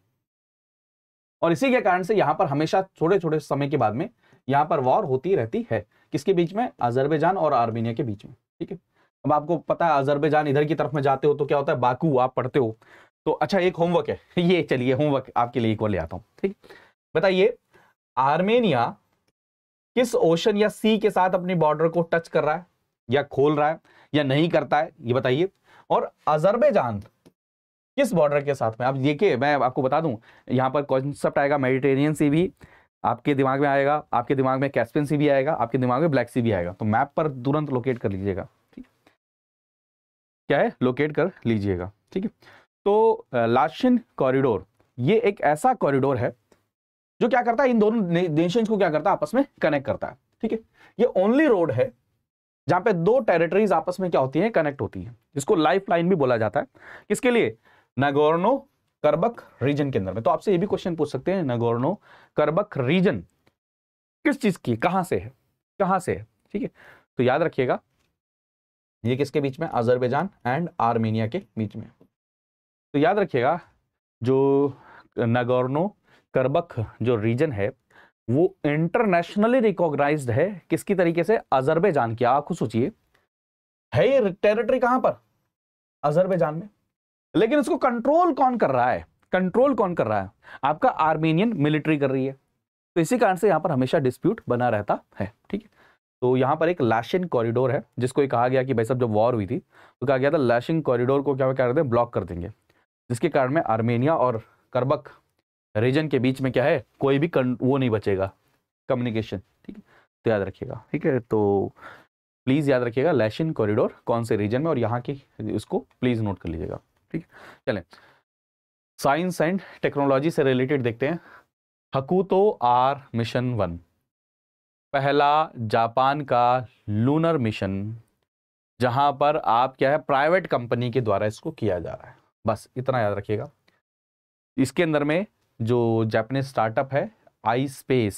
और इसी के कारण से यहाँ पर हमेशा छोटे छोटे समय के बाद में यहां पर वॉर होती रहती है किसके बीच में अजरबेजान और आर्मेनिया के बीच में ठीक है अब आपको पता है अजरबेजान इधर की तरफ में जाते हो तो क्या होता है बाकू आप पढ़ते हो तो अच्छा एक होमवर्क है <laughs> ये चलिए होमवर्क आपके लिए एक ले आता हूँ ठीक बताइए आर्मेनिया किस ओशन या सी के साथ अपने बॉर्डर को टच कर रहा है या खोल रहा है या नहीं करता है ये बताइए और अजरबेजान किस बॉर्डर के साथ में आप देखिए मैं आपको बता दूं यहाँ पर कॉन्सेप्ट आएगा मेडिटेरियन सी भी आपके दिमाग में आएगा आपके दिमाग में कैस्पियन सी भी आएगा आपके दिमाग में ब्लैक सी भी आएगा तो मैप पर तुरंत लोकेट कर लीजिएगा क्या है लोकेट कर लीजिएगा ठीक है तो लाशिन कॉरिडोर ये एक ऐसा कॉरिडोर है जो क्या करता है इन दोनों नेशन को क्या करता है आपस में कनेक्ट करता है ठीक है ये ओनली रोड है जहां पे दो टेरिटरीज आपस में क्या होती है कनेक्ट होती है इसको लाइफ लाइन भी बोला जाता है किसके लिए नगोर्नो करबक रीजन के अंदर में तो आपसे ये भी क्वेश्चन पूछ सकते हैं नगोर्नो करबक रीजन किस चीज की कहां से है कहां से है ठीक है तो याद रखिएगा ये किसके बीच में अजरबैजान एंड आर्मेनिया के बीच में तो याद रखिएगा जो नगोर्नो करबक जो रीजन है वो इंटरनेशनली रिकॉग्नाइज्ड है किसकी तरीके से अजरबैजान की आप खुद सोचिए है ये टेरिटरी कहां पर अजरबैजान में लेकिन उसको कंट्रोल कौन कर रहा है कंट्रोल कौन कर रहा है आपका आर्मेनियन मिलिट्री कर रही है तो इसी कारण से यहां पर हमेशा डिस्प्यूट बना रहता है ठीक है तो यहां पर एक लैशिन कॉरिडोर है जिसको ये कहा गया कि भाई सब जब वॉर हुई थी तो कहा गया था लैशिन कॉरिडोर को क्या क्या करते हैं ब्लॉक कर देंगे जिसके कारण में आर्मेनिया और करबक रीजन के बीच में क्या है कोई भी वो नहीं बचेगा कम्युनिकेशन ठीक है तो याद रखिएगा ठीक है तो प्लीज़ याद रखिएगा लैशिन कॉरिडोर कौन से रीजन में और यहाँ की इसको प्लीज़ नोट कर लीजिएगा ठीक है चले साइंस एंड टेक्नोलॉजी से रिलेटेड देखते हैं हकूतो आर मिशन वन पहला जापान का लूनर मिशन जहां पर आप क्या है प्राइवेट कंपनी के द्वारा इसको किया जा रहा है बस इतना याद रखिएगा इसके अंदर में जो जापानी स्टार्टअप है आई स्पेस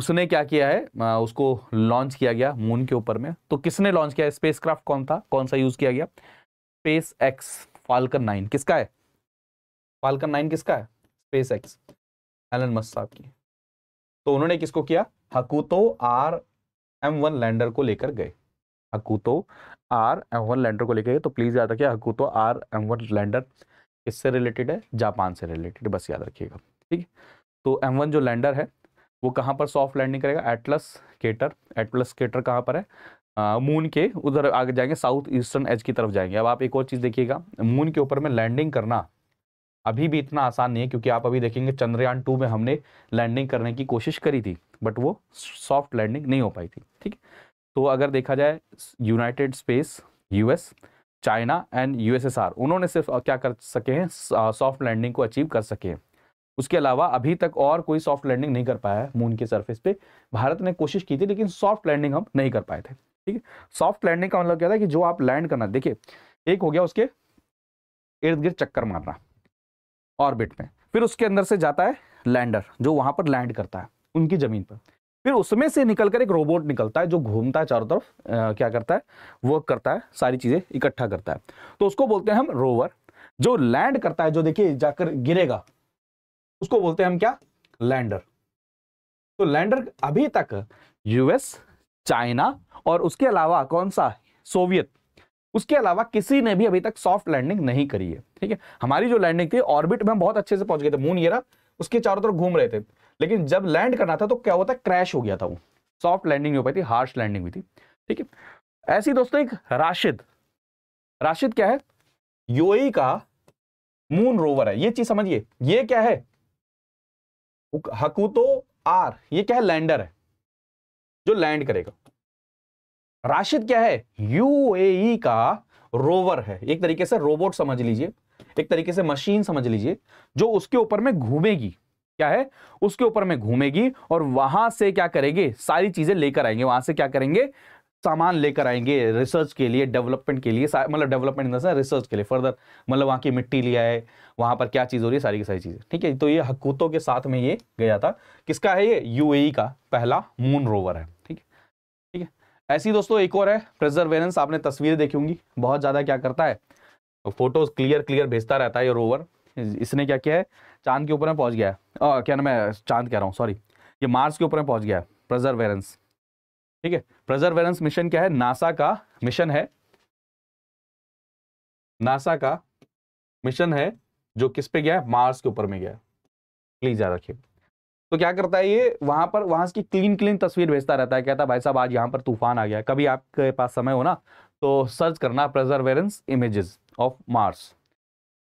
उसने क्या किया है उसको लॉन्च किया गया मून के ऊपर में तो किसने लॉन्च किया स्पेस क्राफ्ट कौन था कौन सा यूज़ किया गया स्पेस एक्स फाल्कन नाइन किसका है फाल्कन नाइन किसका है स्पेस एक्स एलन मस्क साहब की तो उन्होंने किसको किया Hakuto R M one lander को लेकर गए Hakuto R M one lander को लेकर गए तो प्लीज़ याद रखिए Hakuto R M one lander किससे रिलेटेड है जापान से रिलेटेड बस याद रखिएगा ठीक है तो एम वन जो लैंडर है वो कहाँ पर सॉफ्ट लैंडिंग करेगा एटलस केटर एटलस केटर कहाँ पर है मून के उधर आगे जाएंगे साउथ ईस्टर्न एज की तरफ जाएंगे अब आप एक और चीज़ देखिएगा मून के ऊपर में लैंडिंग करना अभी भी इतना आसान नहीं है क्योंकि आप अभी देखेंगे चंद्रयान टू में हमने लैंडिंग करने की कोशिश करी थी बट वो सॉफ्ट लैंडिंग नहीं हो पाई थी ठीक तो अगर देखा जाए United space US China and USSR उन्होंने सिर्फ क्या कर सके हैं सॉफ्ट लैंडिंग को अचीव कर सके हैं उसके अलावा अभी तक और कोई सॉफ्ट लैंडिंग नहीं कर पाया है मून के सरफेस पे भारत ने कोशिश की थी लेकिन सॉफ्ट लैंडिंग हम नहीं कर पाए थे ठीक है सॉफ्ट लैंडिंग का मतलब क्या था कि जो आप लैंड करना देखिए एक हो गया उसके इर्द गिर्द चक्कर मारना ऑर्बिट में फिर उसके अंदर से जाता है लैंडर जो वहां पर लैंड करता है उनकी जमीन पर फिर उसमें से निकलकर एक रोबोट निकलता है जो घूमता है चारों तरफ क्या करता है वर्क करता है सारी चीजें इकट्ठा करता है तो उसको बोलते हैं हम रोवर जो लैंड करता है जो देखिए जाकर गिरेगा उसको बोलते हैं हम क्या लैंडर तो लैंडर अभी तक यूएस चाइना और उसके अलावा कौन सा सोवियत उसके अलावा किसी ने भी अभी तक सॉफ्ट लैंडिंग नहीं करी है ठीक है हमारी जो लैंडिंग थी ऑर्बिट में हम बहुत अच्छे से पहुंच गए थे मून ये उसके चारों तरफ घूम रहे थे लेकिन जब लैंड करना था तो क्या होता है क्रैश हो गया था वो सॉफ्ट लैंडिंग हो पाई थी हार्श लैंडिंग हुई थी ठीक है ऐसी दोस्तों एक राशिद राशिद क्या है यूएई का मून रोवर है ये चीज समझिए ये क्या है हकूतो आर ये क्या है लैंडर है जो लैंड करेगा राशिद क्या है यूएई e का रोवर है एक तरीके से रोबोट समझ लीजिए एक तरीके से मशीन समझ लीजिए जो उसके ऊपर में घूमेगी क्या है उसके ऊपर में घूमेगी और वहां से क्या करेगी सारी चीजें लेकर आएंगे वहां से क्या करेंगे सामान लेकर आएंगे रिसर्च के लिए डेवलपमेंट के लिए मतलब डेवलपमेंट इन रिसर्च के लिए फर्दर मतलब वहाँ की मिट्टी लिया है वहाँ पर क्या चीज़ हो रही है सारी की सारी चीज़ें ठीक है तो ये हकूतों के साथ में ये गया था किसका है ये यूएई e का पहला मून रोवर है ठीक है ठीक है ऐसी दोस्तों एक और है प्रिजर्वेरेंस आपने तस्वीरें देखी होंगी बहुत ज़्यादा क्या करता है फोटोज क्लियर क्लियर भेजता रहता है ये रोवर इसने क्या किया है चांद के ऊपर में पहुँच गया है क्या ना मैं चांद कह रहा हूँ सॉरी ये मार्स के ऊपर में पहुँच गया है प्रिजर्वेरेंस ठीक है प्रजर्वेरेंस मिशन क्या है नासा का मिशन है नासा का मिशन है जो किस पे गया है मार्स के ऊपर में गया प्लीज याद रखिए तो क्या करता है ये वहां पर वहां की क्लीन क्लीन तस्वीर भेजता रहता है कहता है भाई साहब आज यहाँ पर तूफान आ गया कभी आपके पास समय हो ना तो सर्च करना प्रजर्वेरेंस इमेजेस ऑफ मार्स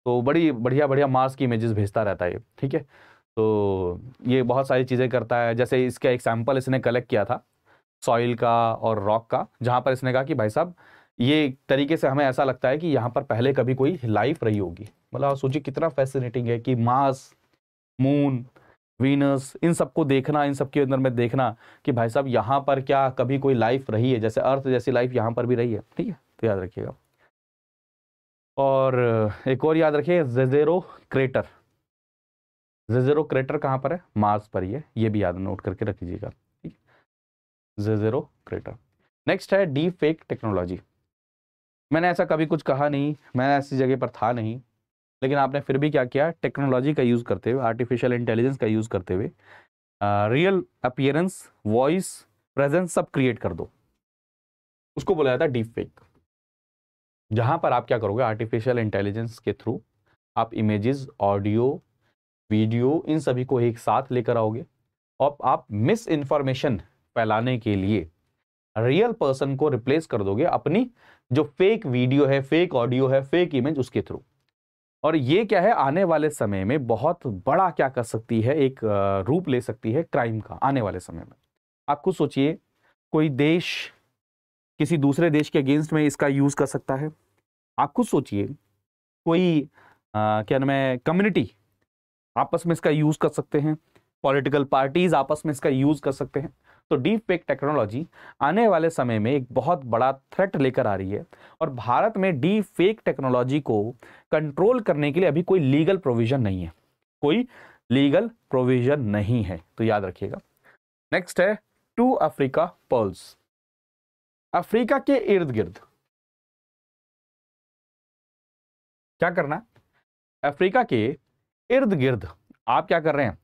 तो बड़ी बढ़िया बढ़िया मार्स की इमेजेस भेजता रहता है ये ठीक है तो ये बहुत सारी चीज़ें करता है जैसे इसका एक सैम्पल इसने कलेक्ट किया था सॉइल का और रॉक का जहां पर इसने कहा कि भाई साहब ये तरीके से हमें ऐसा लगता है कि यहाँ पर पहले कभी कोई लाइफ रही होगी मतलब सोचिए कितना फैसिनेटिंग है कि मास मून वीनस इन सबको देखना इन सबके अंदर में देखना कि भाई साहब यहाँ पर क्या कभी कोई लाइफ रही है जैसे अर्थ जैसी लाइफ यहाँ पर भी रही है ठीक है तो याद रखिएगा और एक और याद रखिए जेजेरो क्रेटर जेजेरो क्रेटर कहाँ पर है मार्स पर ही है ये भी याद नोट करके रख लीजिएगा जे ज़ीरो क्रेटर नेक्स्ट है डी फेक टेक्नोलॉजी मैंने ऐसा कभी कुछ कहा नहीं मैं ऐसी जगह पर था नहीं लेकिन आपने फिर भी क्या किया टेक्नोलॉजी का यूज़ करते हुए आर्टिफिशियल इंटेलिजेंस का यूज़ करते हुए रियल अपियरेंस वॉइस प्रेजेंस सब क्रिएट कर दो उसको बोला जाता है डीप फेक जहाँ पर आप क्या करोगे आर्टिफिशियल इंटेलिजेंस के थ्रू आप इमेजेस ऑडियो वीडियो इन सभी को एक साथ लेकर आओगे और आप मिस इन्फॉर्मेशन फैलाने के लिए रियल पर्सन को रिप्लेस कर दोगे अपनी जो फेक वीडियो है फेक ऑडियो है फेक इमेज उसके थ्रू और ये क्या है आने वाले समय में बहुत बड़ा क्या कर सकती है एक रूप ले सकती है क्राइम का आने वाले समय में आप खुद सोचिए कोई देश किसी दूसरे देश के अगेंस्ट में इसका यूज़ कर सकता है आप खुद सोचिए कोई आ, क्या नाम है कम्युनिटी आपस में इसका यूज़ कर सकते हैं पॉलिटिकल पार्टीज़ आपस में इसका यूज़ कर सकते हैं तो डीप फेक टेक्नोलॉजी आने वाले समय में एक बहुत बड़ा थ्रेट लेकर आ रही है और भारत में डीप फेक टेक्नोलॉजी को कंट्रोल करने के लिए अभी कोई लीगल प्रोविज़न नहीं है कोई लीगल प्रोविज़न नहीं है तो याद रखिएगा नेक्स्ट है टू अफ्रीका पर्ल्स अफ्रीका के इर्द गिर्द क्या करना अफ्रीका के इर्द गिर्द आप क्या कर रहे हैं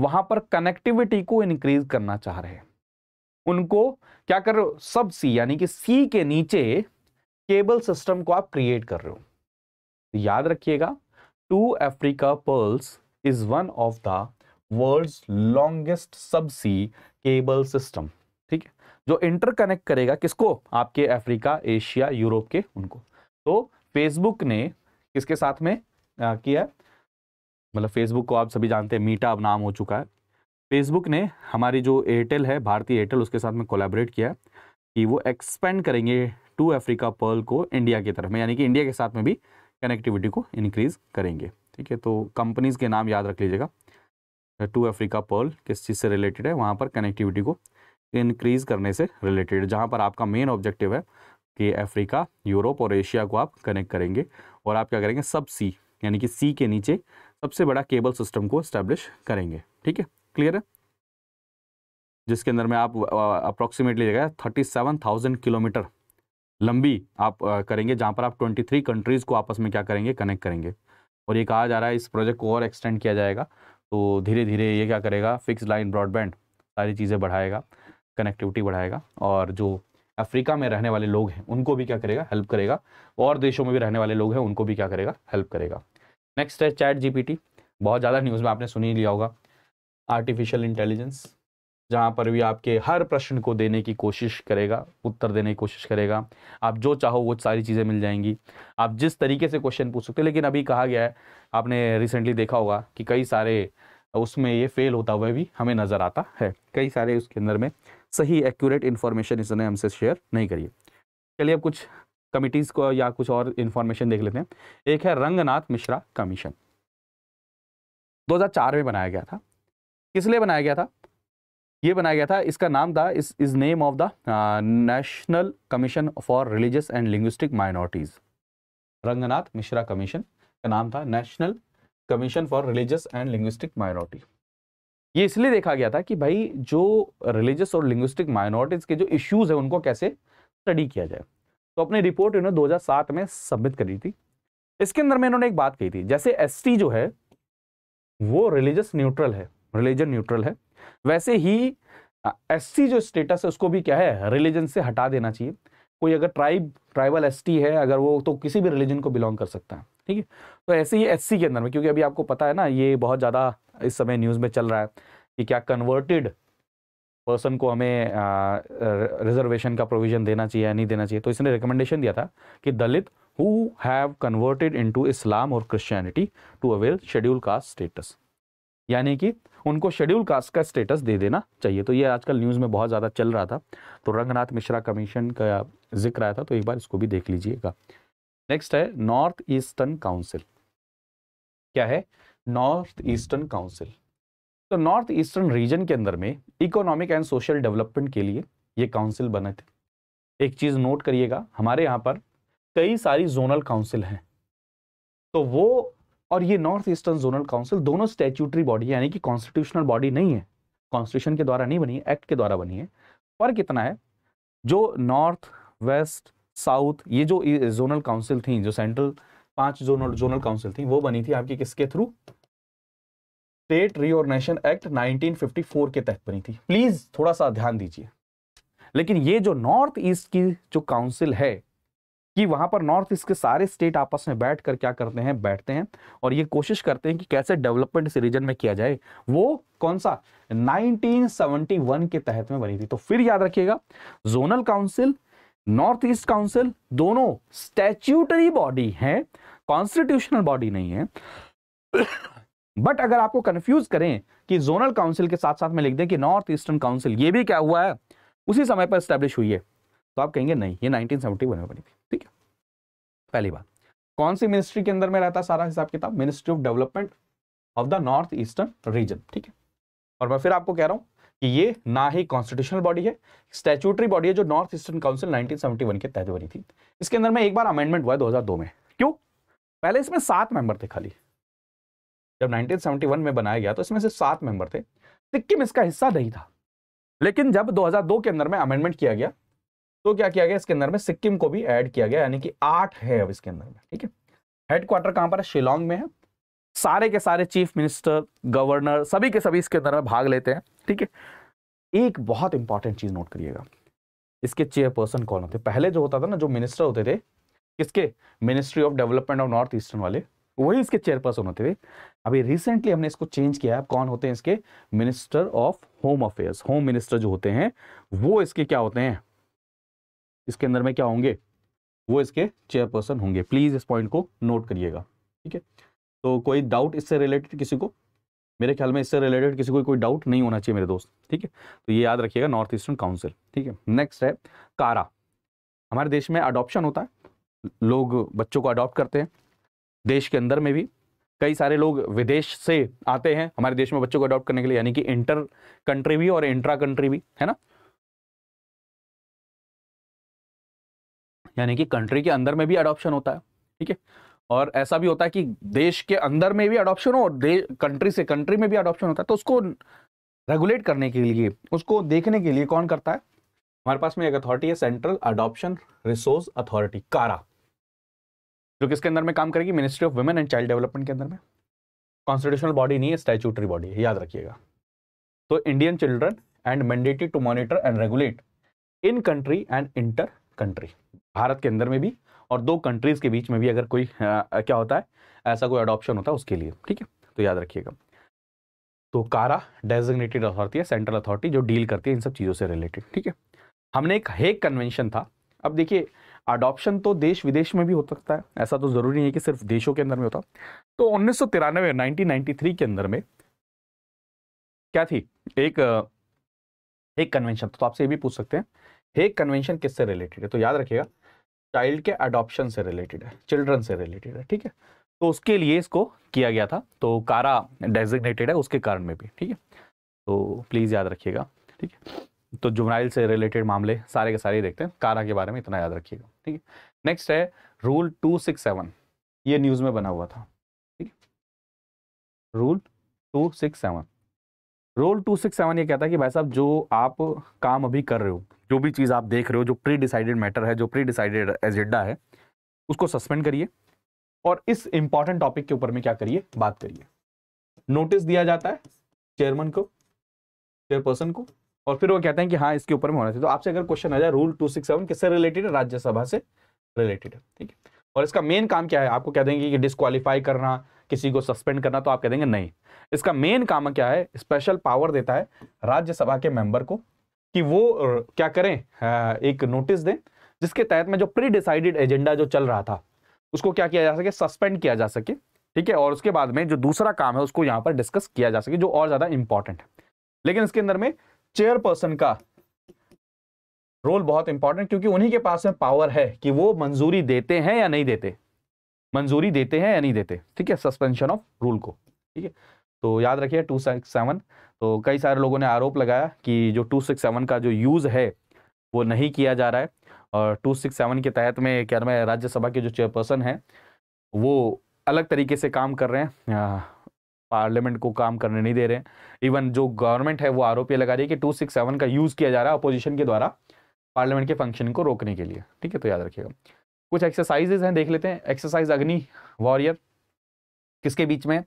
वहां पर कनेक्टिविटी को इंक्रीज करना चाह रहे हैं उनको क्या कर रहे हो सब सी यानी कि सी के नीचे केबल सिस्टम को आप क्रिएट कर रहे हो तो याद रखिएगा two Africa pearls is one of the world's longest sub sea cable system ठीक है जो इंटरकनेक्ट करेगा किसको आपके अफ्रीका एशिया यूरोप के उनको तो फेसबुक ने किसके साथ में आ, किया मतलब फेसबुक को आप सभी जानते हैं मीटा अब नाम हो चुका है फेसबुक ने हमारी जो एयरटेल है भारतीय एयरटेल उसके साथ में कोलेबरेट किया है कि वो एक्सपेंड करेंगे टू अफ्रीका पर्ल को इंडिया की तरफ में यानी कि इंडिया के साथ में भी कनेक्टिविटी को इनक्रीज़ करेंगे ठीक है तो कंपनीज़ के नाम याद रख लीजिएगा टू अफ्रीका पर्ल किस चीज़ से रिलेटेड है वहाँ पर कनेक्टिविटी को इनक्रीज करने से रिलेटेड जहाँ पर आपका मेन ऑब्जेक्टिव है कि अफ्रीका यूरोप और एशिया को आप कनेक्ट करेंगे और आप क्या करेंगे सब सी यानी कि सी के नीचे सबसे बड़ा केबल सिस्टम को इस्टेब्लिश करेंगे ठीक है क्लियर है जिसके अंदर में आप अप्रोक्सीमेटली जगह थर्टी सेवन थाउजेंड किलोमीटर लंबी आप आ, करेंगे जहाँ पर आप ट्वेंटी थ्री कंट्रीज़ को आपस में क्या करेंगे कनेक्ट करेंगे और ये कहा जा रहा है इस प्रोजेक्ट को और एक्सटेंड किया जाएगा तो धीरे धीरे ये क्या करेगा फिक्स लाइन ब्रॉडबैंड सारी चीज़ें बढ़ाएगा कनेक्टिविटी बढ़ाएगा और जो अफ्रीका में रहने वाले लोग हैं उनको भी क्या करेगा हेल्प करेगा और देशों में भी रहने वाले लोग हैं उनको भी क्या करेगा हेल्प करेगा नेक्स्ट है चैट जीपीटी बहुत ज़्यादा न्यूज़ में आपने सुनी लिया होगा आर्टिफिशियल इंटेलिजेंस जहाँ पर भी आपके हर प्रश्न को देने की कोशिश करेगा उत्तर देने की कोशिश करेगा आप जो चाहो वो सारी चीज़ें मिल जाएंगी आप जिस तरीके से क्वेश्चन पूछ सकते हो लेकिन अभी कहा गया है आपने रिसेंटली देखा होगा कि कई सारे उसमें ये फेल होता हुआ भी हमें नज़र आता है कई सारे उसके अंदर में सही एक्यूरेट इन्फॉर्मेशन इसने हमसे शेयर नहीं करी चलिए अब कुछ कमिटीज़ को या कुछ और इन्फॉर्मेशन देख लेते हैं एक है रंगनाथ मिश्रा कमीशन 2004 में बनाया गया था किस लिए बनाया गया था ये बनाया गया था इसका नाम था इस is name of the national commission for religious and linguistic minorities Ranganath Mishra commission का नाम था national commission for religious and linguistic minority ये इसलिए देखा गया था कि भाई जो रिलीजियस और लिंग्विस्टिक माइनॉरिटीज़ के जो इश्यूज है उनको कैसे स्टडी किया जाए तो अपनी रिपोर्ट इन्होंने दो में सबमिट करी थी इसके अंदर में इन्होंने एक बात कही थी जैसे एस जो है वो रिलीजियस न्यूट्रल है रिलीजन न्यूट्रल है वैसे ही एस जो स्टेटस है उसको भी क्या है रिलीजन से हटा देना चाहिए कोई अगर ट्राइब ट्राइबल एस है अगर वो तो किसी भी रिलीजन को बिलोंग कर सकता है ठीक है तो ऐसे ही एस के अंदर में क्योंकि अभी आपको पता है ना ये बहुत ज़्यादा इस समय न्यूज़ में चल रहा है कि क्या कन्वर्टेड पर्सन को हमें रिजर्वेशन का प्रोविजन देना चाहिए या नहीं देना चाहिए तो इसने रिकमेंडेशन दिया था कि Dalit who have converted into Islam और Christianity to avail schedule caste status यानी कि उनको शेड्यूल कास्ट का स्टेटस दे देना चाहिए तो ये आजकल न्यूज़ में बहुत ज़्यादा चल रहा था तो रंगनाथ मिश्रा कमीशन का जिक्र आया था तो एक बार इसको भी देख लीजिएगा नेक्स्ट है नॉर्थ ईस्टर्न काउंसिल क्या है नॉर्थ ईस्टर्न काउंसिल तो नॉर्थ ईस्टर्न रीजन के अंदर में इकोनॉमिक एंड सोशल डेवलपमेंट के लिए ये काउंसिल बने थे एक चीज़ नोट करिएगा हमारे यहाँ पर कई सारी जोनल काउंसिल हैं तो वो और ये नॉर्थ ईस्टर्न जोनल काउंसिल दोनों स्टेचूटरी बॉडी यानी कि कॉन्स्टिट्यूशनल बॉडी नहीं है कॉन्स्टिट्यूशन के द्वारा नहीं बनी है एक्ट के द्वारा बनी है पर कितना है जो नॉर्थ वेस्ट साउथ ये जो जोनल काउंसिल थी जो सेंट्रल पांच जोनल जोनल काउंसिल थी वो बनी थी आपकी किसके थ्रू स्टेट रिओर्गनाइजेशन एक्ट 1954 के तहत बनी थी प्लीज थोड़ा सा ध्यान दीजिए लेकिन ये जो नॉर्थ ईस्ट की जो काउंसिल है कि वहां पर नॉर्थ ईस्ट के सारे स्टेट आपस में बैठ कर क्या करते हैं बैठते हैं और ये कोशिश करते हैं कि कैसे डेवलपमेंट इस रीजन में किया जाए वो कौन सा 1971 के तहत में बनी थी तो फिर याद रखिएगा zonal council north east council दोनों स्टैच्यूटरी बॉडी है कॉन्स्टिट्यूशनल बॉडी नहीं है बट अगर आपको कंफ्यूज करें कि जोनल काउंसिल के साथ साथ में लिख दें कि नॉर्थ ईस्टर्न काउंसिल ये भी क्या हुआ है उसी समय पर स्टैब्लिश हुई है तो आप कहेंगे नहीं ये नाइनटीन सेवेंटी वन में बनी थी ठीक है पहली बात कौन सी मिनिस्ट्री के अंदर में रहता सारा हिसाब किताब ministry of development of the north eastern region ठीक है और मैं फिर आपको कह रहा हूँ कि ये ना ही कॉन्स्टिट्यूशनल बॉडी है स्टैचूटरी बॉडी है जो नॉर्थ ईस्टर्न काउंसिल 1971 के तहत बनी थी इसके अंदर में एक बार अमेंडमेंट हुआ दो में क्यों पहले इसमें सात मेंबर थे खाली जब 1971 में बनाया गया तो इसमें सिर्फ सात मेंबर थे सिक्किम इसका हिस्सा नहीं था लेकिन जब 2002 के अंदर में अमेंडमेंट किया गया तो क्या किया गया इसके अंदर में सिक्किम को भी ऐड किया गया यानी कि आठ है अब इसके अंदर में ठीक है हेडक्वार्टर कहां पर है शिलोंग में है सारे के सारे चीफ मिनिस्टर गवर्नर सभी के सभी इसके अंदर में भाग लेते हैं ठीक है एक बहुत इंपॉर्टेंट चीज नोट करिएगा इसके चेयरपर्सन कौन होते पहले जो होता था ना जो मिनिस्टर होते थे किसके ministry of development of north eastern वाले वही इसके चेयरपर्सन होते थे अभी रिसेंटली हमने इसको चेंज किया है कौन होते हैं इसके minister of home affairs home minister जो होते हैं वो इसके क्या होते हैं इसके अंदर में क्या होंगे वो इसके चेयरपर्सन होंगे प्लीज़ इस पॉइंट को नोट करिएगा ठीक है तो कोई डाउट इससे रिलेटेड किसी को मेरे ख्याल में इससे रिलेटेड किसी को कोई डाउट नहीं होना चाहिए मेरे दोस्त ठीक है तो ये याद रखिएगा नॉर्थ ईस्टर्न काउंसिल ठीक है नेक्स्ट है कारा हमारे देश में अडॉप्शन होता है लोग बच्चों को अडॉप्ट करते हैं देश के अंदर में भी कई सारे लोग विदेश से आते हैं हमारे देश में बच्चों को अडॉप्ट करने के लिए यानी कि इंटर कंट्री भी और इंट्रा कंट्री भी है ना यानी कि कंट्री के अंदर में भी अडॉप्शन होता है ठीक है और ऐसा भी होता है कि देश के अंदर में भी अडॉप्शन हो और कंट्री से कंट्री में भी अडॉप्शन होता है तो उसको रेगुलेट करने के लिए उसको देखने के लिए कौन करता है हमारे पास में एक अथॉरिटी है सेंट्रल अडॉप्शन रिसोर्स अथॉरिटी कारा जो किसके अंदर में काम करेगी ministry of women and child development के अंदर में कॉन्स्टिट्यूशनल बॉडी नहीं है स्टैचूटरी बॉडी है याद रखिएगा तो Indian children and mandated to monitor and regulate in country and inter country Bharat के अंदर में भी और दो कंट्रीज़ के बीच में भी अगर कोई आ, क्या होता है ऐसा कोई अडॉप्शन होता है उसके लिए ठीक है तो याद रखिएगा तो कारा डेजिग्नेटेड अथॉरिटी है सेंट्रल अथॉरिटी जो डील करती है इन सब चीज़ों से रिलेटेड ठीक है हमने एक हेक कन्वेंशन था अब देखिए अडॉप्शन तो देश विदेश में भी हो सकता है ऐसा तो ज़रूरी नहीं है कि सिर्फ देशों के अंदर में होता तो उन्नीस सौ तिरानवे के अंदर में क्या थी एक एक कन्वेंशन तो, आपसे ये भी पूछ सकते हैं हेक कन्वेंशन किससे रिलेटेड है तो याद रखिएगा चाइल्ड के अडोप्शन से रिलेटेड है चिल्ड्रन से रिलेटेड है ठीक है तो उसके लिए इसको किया गया था तो कारा डेजिग्नेटेड है उसके कारण में भी ठीक है तो प्लीज़ याद रखिएगा ठीक है तो जुमराइल से रिलेटेड मामले सारे के सारे देखते हैं कारा के बारे में इतना याद रखिएगा ठीक है नेक्स्ट है रूल टू सिक्स सेवन ये न्यूज़ में बना हुआ था ठीक है rule two six seven rule two six seven ये कहता है कि भाई साहब जो आप काम अभी कर रहे हो जो भी चीज़ आप देख रहे हो जो प्री डिसाइडेड मैटर है जो प्री डिसाइडेड एजेंडा है उसको सस्पेंड करिए और इस इंपॉर्टेंट टॉपिक के ऊपर में क्या करिए बात करिए नोटिस दिया जाता है चेयरमैन को चेयरपर्सन को और फिर वो कहते हैं कि हाँ इसके ऊपर में होना चाहिए तो आपसे अगर क्वेश्चन आ जाए रूल टू सिक्स सेवन किससे रिलेटेड है राज्यसभा से रिलेटेड है ठीक है और इसका मेन काम क्या है आपको कह देंगे कि डिस्कालीफाई करना किसी को सस्पेंड करना तो आप कह देंगे नहीं इसका मेन काम क्या है स्पेशल पावर देता है राज्यसभा के मेंबर को कि वो क्या करें एक नोटिस दें जिसके तहत में जो प्री डिसाइडेड एजेंडा जो चल रहा था उसको क्या किया जा सके सस्पेंड किया जा सके ठीक है और उसके बाद में जो दूसरा काम है उसको यहाँ पर डिस्कस किया जा सके जो और ज़्यादा इंपॉर्टेंट है लेकिन इसके अंदर में चेयरपर्सन का रोल बहुत इंपॉर्टेंट क्योंकि उन्हीं के पास में पावर है कि वो मंजूरी देते हैं या नहीं देते मंजूरी देते हैं या नहीं देते ठीक है सस्पेंशन ऑफ रूल को ठीक है तो याद रखिए टू सेवन तो कई सारे लोगों ने आरोप लगाया कि जो 267 का जो यूज़ है वो नहीं किया जा रहा है और 267 के तहत में क्या नाम है राज्यसभा के जो चेयरपर्सन हैं वो अलग तरीके से काम कर रहे हैं पार्लियामेंट को काम करने नहीं दे रहे हैं इवन जो गवर्नमेंट है वो आरोप ये लगा रही है कि 267 का यूज़ किया जा रहा है अपोजिशन के द्वारा पार्लियामेंट के फंक्शन को रोकने के लिए ठीक है तो याद रखिएगा कुछ एक्सरसाइजेज हैं देख लेते हैं एक्सरसाइज अग्नि वॉरियर किसके बीच में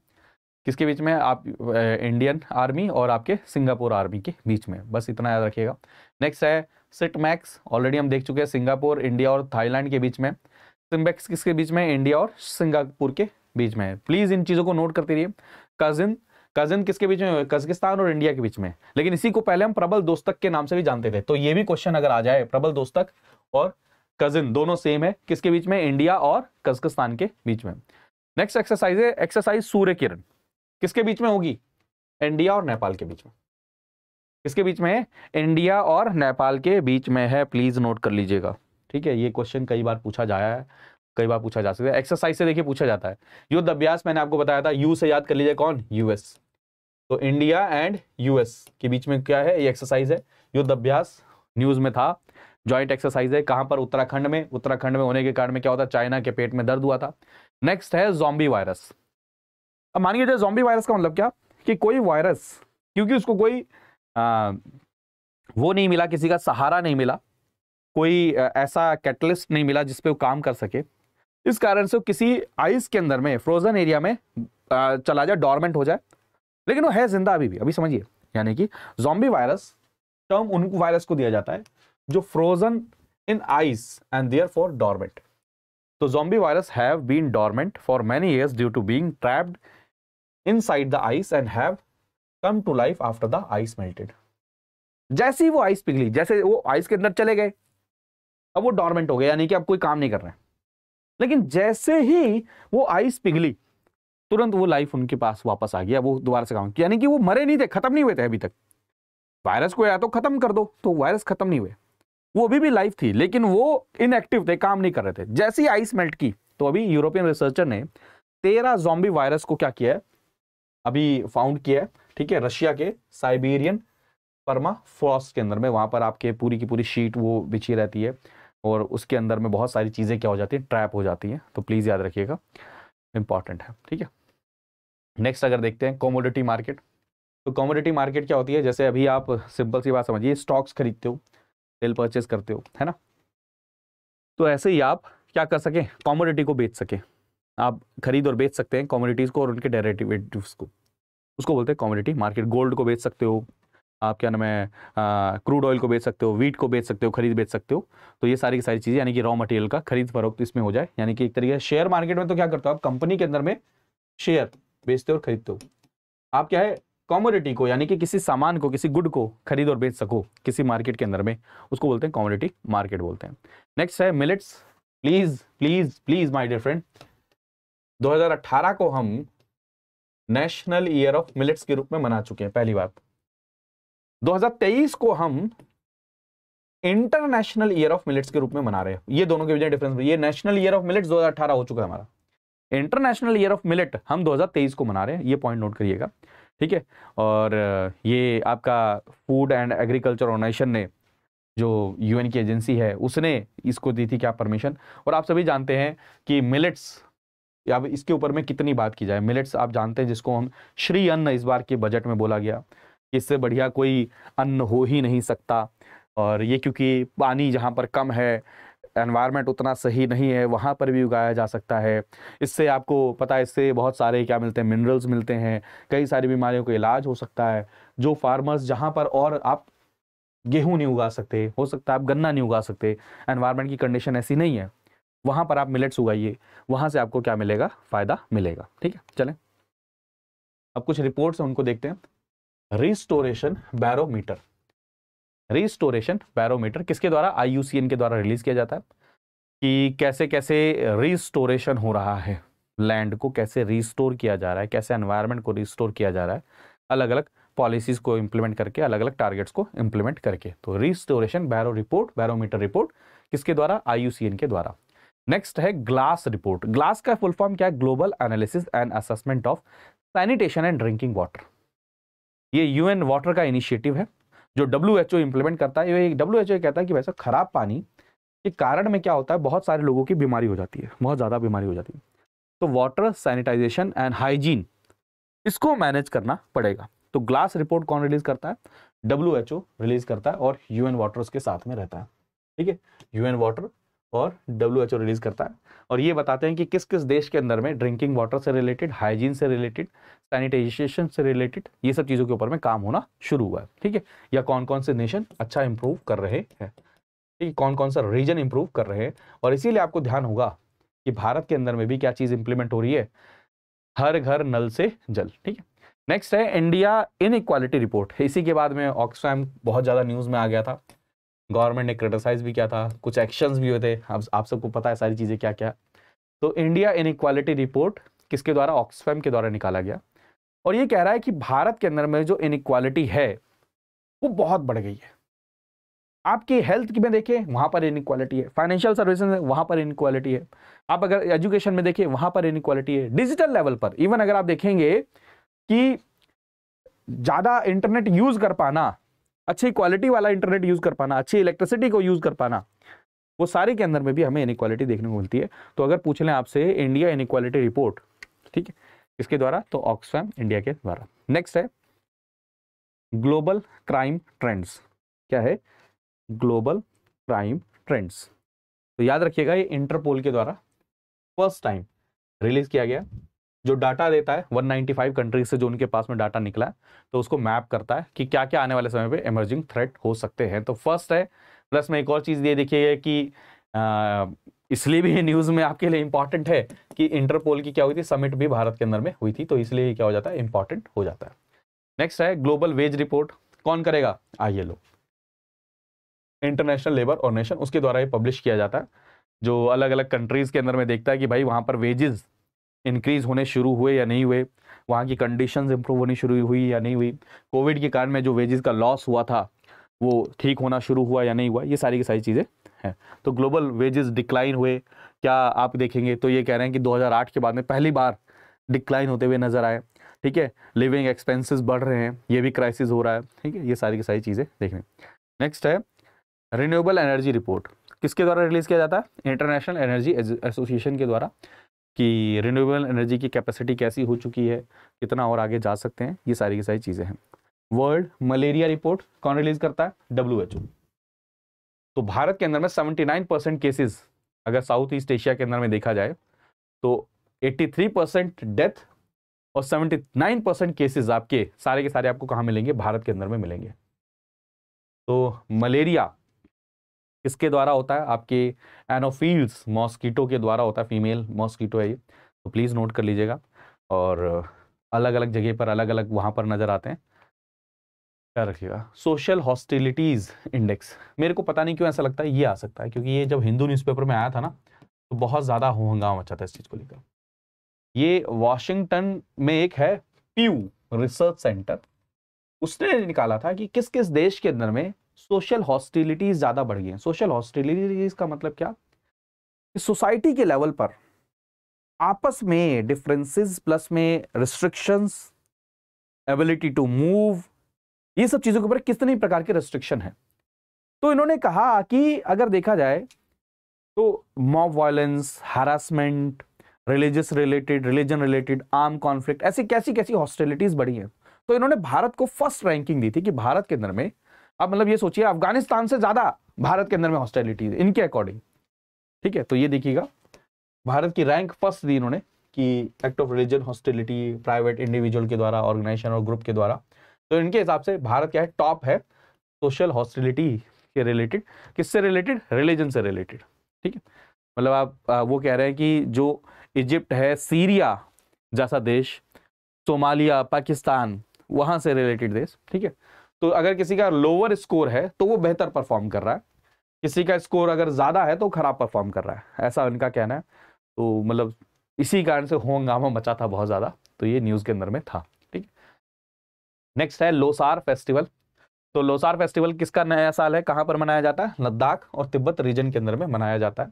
किसके बीच में आप इंडियन आर्मी और आपके सिंगापुर आर्मी के बीच में बस इतना याद रखिएगा नेक्स्ट है सिट मैक्स ऑलरेडी हम देख चुके हैं सिंगापुर इंडिया और थाईलैंड के बीच में सिम्बैक्स किसके बीच में इंडिया और सिंगापुर के बीच में है प्लीज़ इन चीज़ों को नोट करते रहिए कजिन कजिन किसके बीच में कजकिस्तान और इंडिया के बीच में लेकिन इसी को पहले हम प्रबल दोस्तक के नाम से भी जानते थे तो ये भी क्वेश्चन अगर आ जाए प्रबल दोस्तक और कजिन दोनों सेम है किसके बीच में इंडिया और कजकिस्तान के बीच में नेक्स्ट एक्सरसाइज है एक्सरसाइज सूर्य किरण किसके बीच में होगी इंडिया और नेपाल के बीच में किसके बीच में है इंडिया और नेपाल के बीच में है प्लीज नोट कर लीजिएगा ठीक है ये क्वेश्चन कई बार पूछा जाया है कई बार पूछा जा सकता है एक्सरसाइज से देखिए पूछा जाता है युद्ध अभ्यास मैंने आपको बताया था यू से याद कर लीजिए कौन यूएस तो इंडिया एंड यूएस के बीच में क्या है ये एक्सरसाइज है युद्ध अभ्यास न्यूज में था ज्वाइंट एक्सरसाइज है कहां पर उत्तराखंड में उत्तराखंड में होने के कारण में क्या होता चाइना के पेट में दर्द हुआ था नेक्स्ट है जॉम्बी वायरस अब मान लीजिए जॉम्बी वायरस का मतलब क्या कि कोई वायरस क्योंकि उसको कोई आ, वो नहीं मिला किसी का सहारा नहीं मिला कोई ऐसा कैटलिस्ट नहीं मिला जिसपे वो काम कर सके इस कारण से वो किसी आइस के अंदर में फ्रोजन एरिया में चला जाए डॉर्मेंट हो जाए लेकिन वो है जिंदा अभी भी अभी समझिए यानी कि जॉम्बी वायरस टर्म उन वायरस को दिया जाता है जो frozen in ice and therefore dormant तो zombie virus have been dormant for many years due to being trapped inside the ice and have come to life after the ice melted. जैसे ही वो ice पिघली जैसे वो ice के अंदर चले गए अब वो डॉर्मेंट हो गया यानी कि अब कोई काम नहीं कर रहे हैं लेकिन जैसे ही वो आइस पिघली तुरंत वो लाइफ उनके पास वापस आ गया वो दोबारा से काम किया यानी कि वो मरे नहीं थे खत्म नहीं हुए थे अभी तक वायरस को या तो खत्म कर दो तो वायरस खत्म नहीं हुए वो अभी भी लाइफ थी लेकिन वो इनएक्टिव थे काम नहीं कर रहे थे जैसे ही आइस मेल्ट की तो अभी यूरोपियन रिसर्चर ने तेरह जॉम्बी वायरस को क्या किया अभी फाउंड किया है ठीक है रशिया के साइबेरियन परमा फ्रॉस्ट के अंदर में वहाँ पर आपके पूरी की पूरी शीट वो बिछी रहती है और उसके अंदर में बहुत सारी चीज़ें क्या हो जाती हैं ट्रैप हो जाती हैं तो प्लीज़ याद रखिएगा इंपॉर्टेंट है ठीक है नेक्स्ट अगर देखते हैं कॉमोडिटी मार्केट तो कॉमोडिटी मार्केट क्या होती है जैसे अभी आप सिंपल सी बात समझिए स्टॉक्स खरीदते हो सेल परचेज करते हो है ना तो ऐसे ही आप क्या कर सकें कॉमोडिटी को बेच सकें आप खरीद और बेच सकते हैं कॉमोडिटीज़ को और उनके डेरेटिवेटिव को उसको बोलते हैं कॉमोडिटी मार्केट गोल्ड को बेच सकते हो आप क्या नाम है क्रूड ऑयल को बेच सकते हो वीट को बेच सकते हो खरीद बेच सकते हो तो ये सारी की सारी चीज़ें यानी कि रॉ मटेरियल का खरीद फरोख्त इसमें हो जाए यानी कि एक तरीके शेयर मार्केट में तो क्या करते हो आप कंपनी के अंदर में शेयर बेचते हो और खरीदते हो आप क्या है कॉमोडिटी को यानी कि किसी सामान को किसी गुड को खरीद और बेच सको किसी मार्केट के अंदर में उसको बोलते हैं कॉमोडिटी मार्केट बोलते हैं नेक्स्ट है millets please please please my dear friend 2018 को हम नेशनल ईयर ऑफ मिलेट्स के रूप में मना चुके हैं पहली बात 2023 को हम इंटरनेशनल ईयर ऑफ मिलेट्स के रूप में मना रहे हैं ये दोनों के बीच डिफरेंस ये नेशनल ईयर ऑफ मिलेट्स 2018 हो चुका है हमारा इंटरनेशनल ईयर ऑफ मिलेट हम 2023 को मना रहे हैं ये पॉइंट नोट करिएगा ठीक है और ये आपका फूड एंड एग्रीकल्चर ऑर्गेनाइजेशन ने जो यूएन की एजेंसी है उसने इसको दी थी क्या परमिशन और आप सभी जानते हैं कि मिलेट्स अब इसके ऊपर में कितनी बात की जाए मिलेट्स आप जानते हैं जिसको हम श्री अन्न इस बार के बजट में बोला गया इससे बढ़िया कोई अन्न हो ही नहीं सकता और ये क्योंकि पानी जहाँ पर कम है एनवायरनमेंट उतना सही नहीं है वहाँ पर भी उगाया जा सकता है इससे आपको पता है इससे बहुत सारे क्या मिलते हैं मिनरल्स मिलते हैं कई सारी बीमारियों का इलाज हो सकता है जो फार्मर्स जहाँ पर और आप गेहूँ नहीं उगा सकते हो सकता है आप गन्ना नहीं उगा सकते एनवायरनमेंट की कंडीशन ऐसी नहीं है वहाँ पर आप मिलेट्स उगाइए वहाँ से आपको क्या मिलेगा फ़ायदा मिलेगा ठीक है चलें अब कुछ रिपोर्ट्स हैं उनको देखते हैं रिस्टोरेशन बैरोमीटर रिस्टोरेशन बैरोमीटर किसके द्वारा आई के द्वारा रिलीज किया जाता है कि कैसे कैसे रिस्टोरेशन हो रहा है लैंड को कैसे रिस्टोर किया जा रहा है कैसे एनवायरनमेंट को रिस्टोर किया जा रहा है अलग अलग पॉलिसीज को इंप्लीमेंट करके अलग अलग टारगेट्स को इंप्लीमेंट करके तो restoration baro report barometer report किसके द्वारा आई के द्वारा नेक्स्ट है ग्लास रिपोर्ट ग्लास का फुल फॉर्म क्या है global analysis and assessment of sanitation and drinking water ये यूएन वाटर का इनिशिएटिव है जो डब्ल्यू एच ओ इम्प्लीमेंट करता है डब्ल्यू एच ओ कहता है कि वैसे खराब पानी के कारण में क्या होता है बहुत सारे लोगों की बीमारी हो जाती है बहुत ज़्यादा बीमारी हो जाती है तो वाटर सैनिटाइजेशन एंड हाइजीन इसको मैनेज करना पड़ेगा तो ग्लास रिपोर्ट कौन रिलीज करता है डब्ल्यू रिलीज करता है और यूएन वाटर उसके साथ में रहता है ठीक है यूएन वाटर और डब्ल्यू रिलीज करता है और ये बताते हैं कि किस किस देश के अंदर में ड्रिंकिंग वाटर से रिलेटेड हाइजीन से रिलेटेड सैनिटाइजेशन से रिलेटेड ये सब चीज़ों के ऊपर में काम होना शुरू हुआ है ठीक है या कौन कौन से नेशन अच्छा इम्प्रूव कर रहे हैं ठीक है कौन कौन सा रीजन इम्प्रूव कर रहे हैं और इसीलिए आपको ध्यान होगा कि भारत के अंदर में भी क्या चीज़ इम्प्लीमेंट हो रही है हर घर नल से जल ठीक है नेक्स्ट है इंडिया इन इक्वालिटी रिपोर्ट इसी के बाद में ऑक्सफैम बहुत ज़्यादा न्यूज़ में आ गया था गवर्नमेंट ने क्रिटिसाइज भी किया था कुछ एक्शंस भी हुए थे आप, आप सबको पता है सारी चीज़ें क्या क्या तो इंडिया इनक्वालिटी रिपोर्ट किसके द्वारा ऑक्सफैम के द्वारा निकाला गया और ये कह रहा है कि भारत के अंदर में जो इनक्वालिटी है वो बहुत बढ़ गई है आपकी हेल्थ की में देखें वहाँ पर इनक्वालिटी है फाइनेंशियल सर्विसेज है वहाँ पर इनक्वालिटी है आप अगर एजुकेशन में देखें वहाँ पर इनक्वालिटी है डिजिटल लेवल पर इवन अगर आप देखेंगे कि ज़्यादा इंटरनेट यूज़ कर पाना अच्छी क्वालिटी वाला इंटरनेट यूज़ कर पाना अच्छी इलेक्ट्रिसिटी को यूज़ कर पाना वो सारे के अंदर में भी हमें इनक्वालिटी देखने को मिलती है तो अगर पूछ लें आपसे इंडिया इनक्वालिटी रिपोर्ट ठीक है इसके द्वारा तो ऑक्सफैम इंडिया के द्वारा नेक्स्ट है ग्लोबल क्राइम ट्रेंड्स क्या है ग्लोबल क्राइम ट्रेंड्स तो याद रखिएगा ये इंटरपोल के द्वारा फर्स्ट टाइम रिलीज किया गया जो डाटा देता है 195 कंट्रीज से जो उनके पास में डाटा निकला है तो उसको मैप करता है कि क्या क्या आने वाले समय पे इमर्जिंग थ्रेट हो सकते हैं तो फर्स्ट है प्लस में एक और चीज़ ये देखिए कि इसलिए भी ये न्यूज़ में आपके लिए इंपॉर्टेंट है कि इंटरपोल की क्या हुई थी समिट भी भारत के अंदर में हुई थी तो इसलिए क्या हो जाता है इंपॉर्टेंट हो जाता है नेक्स्ट है ग्लोबल वेज रिपोर्ट कौन करेगा आइए लोग इंटरनेशनल लेबर ऑर्गेनाइजेशन उसके द्वारा ये पब्लिश किया जाता है जो अलग अलग कंट्रीज़ के अंदर में देखता है कि भाई वहां पर वेजेस इंक्रीज़ होने शुरू हुए या नहीं हुए वहाँ की कंडीशंस इंप्रूव होनी शुरू हुई या नहीं हुई कोविड के कारण में जो वेजेस का लॉस हुआ था वो ठीक होना शुरू हुआ या नहीं हुआ ये सारी की सारी चीज़ें हैं तो ग्लोबल वेजेस डिक्लाइन हुए क्या आप देखेंगे तो ये कह रहे हैं कि 2008 के बाद में पहली बार डिक्लाइन होते हुए नज़र आए ठीक है लिविंग एक्सपेंसेस बढ़ रहे हैं ये भी क्राइसिस हो रहा है ठीक है ये सारी की सारी चीज़ें देखने नेक्स्ट है रिन्यूएबल एनर्जी रिपोर्ट किसके द्वारा रिलीज़ किया जाता है इंटरनेशनल एनर्जी एसोसिएशन के द्वारा कि रिन्यूएबल एनर्जी की कैपेसिटी कैसी हो चुकी है कितना और आगे जा सकते हैं ये सारी की सारी चीज़ें हैं वर्ल्ड मलेरिया रिपोर्ट कौन रिलीज करता है डब्ल्यू तो भारत के अंदर में 79 परसेंट केसेस अगर साउथ ईस्ट एशिया के अंदर में देखा जाए तो 83 परसेंट डेथ और 79 परसेंट केसेज आपके सारे के सारे आपको कहाँ मिलेंगे भारत के अंदर में मिलेंगे तो मलेरिया किसके द्वारा होता है आपके एनोफील्स मॉस्कीटो के द्वारा होता है फीमेल मॉस्कीटो है ये तो प्लीज़ नोट कर लीजिएगा और अलग अलग जगह पर अलग अलग वहाँ पर नज़र आते हैं क्या रखिएगा सोशल हॉस्टिलिटीज़ इंडेक्स मेरे को पता नहीं क्यों ऐसा लगता है ये आ सकता है क्योंकि ये जब हिंदू न्यूज़पेपर में आया था ना तो बहुत ज़्यादा हंगामा मचा था इस चीज़ को लेकर ये वॉशिंगटन में एक है प्यू रिसर्च सेंटर उसने निकाला था कि किस किस देश के अंदर में सोशल हॉस्टिलिटीज ज़्यादा बढ़ गई हैं सोशल हॉस्टिलिटीज का मतलब क्या सोसाइटी के लेवल पर आपस में डिफरेंसेस प्लस में रिस्ट्रिक्शंस एबिलिटी टू मूव ये सब चीज़ों के ऊपर कितने प्रकार के रिस्ट्रिक्शन है तो इन्होंने कहा कि अगर देखा जाए तो mob violence harassment religious related religion related arm conflict ऐसी कैसी कैसी हॉस्टिलिटीज़ बढ़ी हैं तो इन्होंने भारत को फर्स्ट रैंकिंग दी थी कि भारत के अंदर में आप मतलब ये सोचिए अफगानिस्तान से ज्यादा भारत के अंदर में हॉस्टेलिटी है इनके अकॉर्डिंग ठीक है तो ये देखिएगा भारत की रैंक फर्स्ट दी इन्होंने कि act of religion hostility private individual के द्वारा ऑर्गेनाइजेशन और ग्रुप के द्वारा तो इनके हिसाब से भारत क्या है टॉप है सोशल हॉस्टेलिटी के रिलेटेड किससे रिलेटेड रिलीजन से रिलेटेड ठीक है मतलब आप वो कह रहे हैं कि जो इजिप्ट है सीरिया जैसा देश सोमालिया पाकिस्तान वहाँ से रिलेटेड देश ठीक है तो अगर किसी का लोअर स्कोर है तो वो बेहतर परफॉर्म कर रहा है किसी का स्कोर अगर ज़्यादा है तो खराब परफॉर्म कर रहा है ऐसा उनका कहना है तो मतलब इसी कारण से होंगामा मचा था बहुत ज़्यादा तो ये न्यूज़ के अंदर में था ठीक नेक्स्ट है लोसार फेस्टिवल तो लोसार फेस्टिवल किसका नया साल है कहाँ पर मनाया जाता है लद्दाख और तिब्बत रीजन के अंदर में मनाया जाता है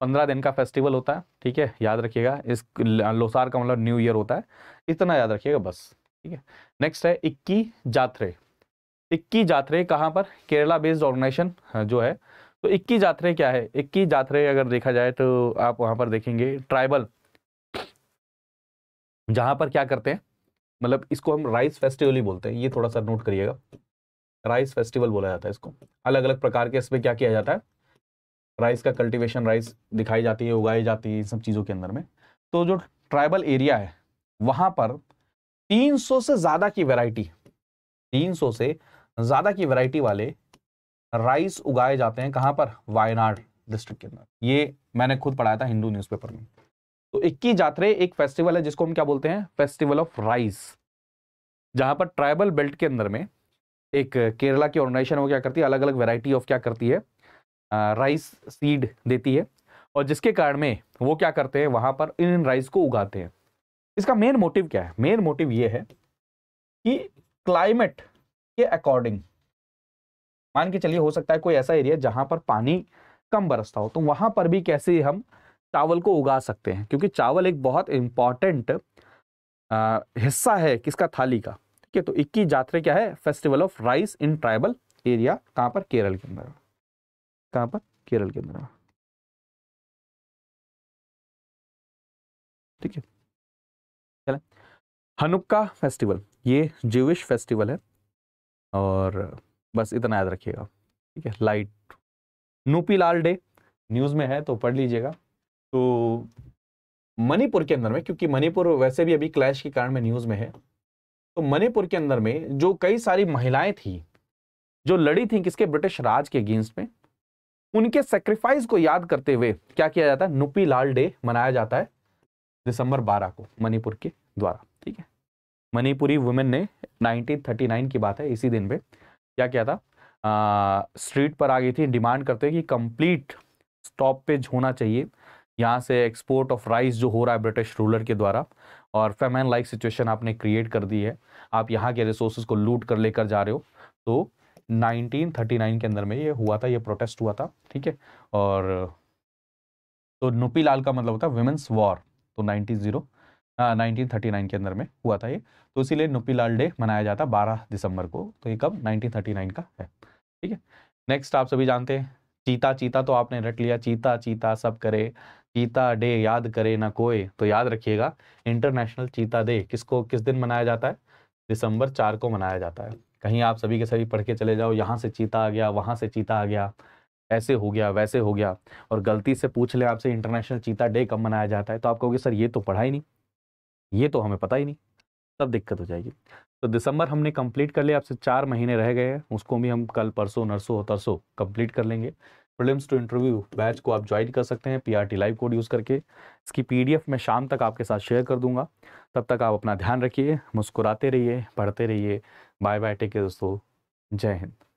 पंद्रह दिन का फेस्टिवल होता है ठीक है याद रखिएगा इस लोसार का मतलब न्यू ईयर होता है इतना याद रखिएगा बस ठीक है नेक्स्ट है इक्की जात्रे इक्की जातरे कहाँ पर केरला बेस्ड ऑर्गेनाइजेशन हाँ, जो है तो इक्की जातरे क्या है इक्की जातरे अगर देखा जाए तो आप वहाँ पर देखेंगे ट्राइबल जहाँ पर क्या करते हैं मतलब इसको हम राइस फेस्टिवल ही बोलते हैं ये थोड़ा सा नोट करिएगा राइस फेस्टिवल बोला जाता है इसको अलग अलग प्रकार के इसमें क्या किया जाता है राइस का कल्टीवेशन राइस दिखाई जाती है उगाई जाती है इन सब चीज़ों के अंदर में तो जो ट्राइबल एरिया है वहाँ पर 300 से ज़्यादा की वैरायटी 300 से ज़्यादा की वैरायटी वाले राइस उगाए जाते हैं कहां पर वायनाड डिस्ट्रिक्ट के अंदर ये मैंने खुद पढ़ाया था हिंदू न्यूज़पेपर में तो इक्की जात्रे एक फेस्टिवल है जिसको हम क्या बोलते हैं फेस्टिवल ऑफ राइस जहां पर ट्राइबल बेल्ट के अंदर में एक केरला की ऑर्गेनाइजेशन वो क्या करती है अलग अलग वेराइटी ऑफ क्या करती है राइस सीड देती है और जिसके कारण में वो क्या करते हैं वहां पर इन इन राइस को उगाते हैं इसका मेन मोटिव क्या है मेन मोटिव ये है कि क्लाइमेट के अकॉर्डिंग मान के चलिए हो सकता है कोई ऐसा एरिया जहां पर पानी कम बरसता हो तो वहां पर भी कैसे हम चावल को उगा सकते हैं क्योंकि चावल एक बहुत इंपॉर्टेंट हिस्सा है किसका थाली का ठीक है तो इक्की जात्रे क्या है festival of rice in tribal area कहां पर केरल के अंदर कहां पर केरल के अंदर ठीक है चले हनुक्का फेस्टिवल ये जीविश फेस्टिवल है और बस इतना याद रखिएगा ठीक है लाइट नूपी लाल डे न्यूज़ में है तो पढ़ लीजिएगा तो मणिपुर के अंदर में क्योंकि मणिपुर वैसे भी अभी क्लैश के कारण में न्यूज़ में है तो मणिपुर के अंदर में जो कई सारी महिलाएं थी जो लड़ी थी किसके ब्रिटिश राज के अगेंस्ट में उनके सेक्रीफाइस को याद करते हुए क्या किया जाता है नुपी लाल डे मनाया जाता है दिसंबर 12 को मणिपुर के द्वारा ठीक है मणिपुरी वुमेन ने 1939 की बात है इसी दिन पे क्या किया था आ, स्ट्रीट पर आ गई थी डिमांड करते हुए कि कंप्लीट स्टॉपेज होना चाहिए यहाँ से एक्सपोर्ट ऑफ राइस जो हो रहा है ब्रिटिश रूलर के द्वारा और फेमैन लाइक सिचुएशन आपने क्रिएट कर दी है आप यहाँ के रिसोर्सेज को लूट कर लेकर जा रहे हो तो 1939 के अंदर में ये हुआ था ये प्रोटेस्ट हुआ था ठीक है और तो नुपी लाल का मतलब होता है वुमेन्स वॉर तो नाइनटीन जीरो 1939 के अंदर में हुआ था ये तो इसीलिए नुपीलाल डे मनाया जाता है बारह दिसंबर को तो ये कब 1939 का है ठीक है नेक्स्ट आप सभी जानते हैं चीता चीता तो आपने रट लिया चीता चीता सब करे चीता डे याद करे ना कोई तो याद रखिएगा इंटरनेशनल चीता डे किसको किस दिन मनाया जाता है दिसंबर चार को मनाया जाता है कहीं आप सभी के सभी पढ़ के चले जाओ यहाँ से चीता आ गया वहाँ से चीता आ गया ऐसे हो गया वैसे हो गया और गलती से पूछ ले आपसे इंटरनेशनल चीता डे कब मनाया जाता है तो आप कहोगे सर ये तो पढ़ा ही नहीं ये तो हमें पता ही नहीं तब दिक्कत हो जाएगी तो दिसंबर हमने कंप्लीट कर लिया आपसे चार महीने रह गए हैं उसको भी हम कल परसों नरसों तरसों कंप्लीट कर लेंगे प्रिलिम्स टू इंटरव्यू बैच को आप ज्वाइन कर सकते हैं पीआरटी लाइव कोड यूज़ करके इसकी पीडीएफ मैं शाम तक आपके साथ शेयर कर दूंगा तब तक आप अपना ध्यान रखिए मुस्कुराते रहिए पढ़ते रहिए बाय बाय टेक दोस्तों जय हिंद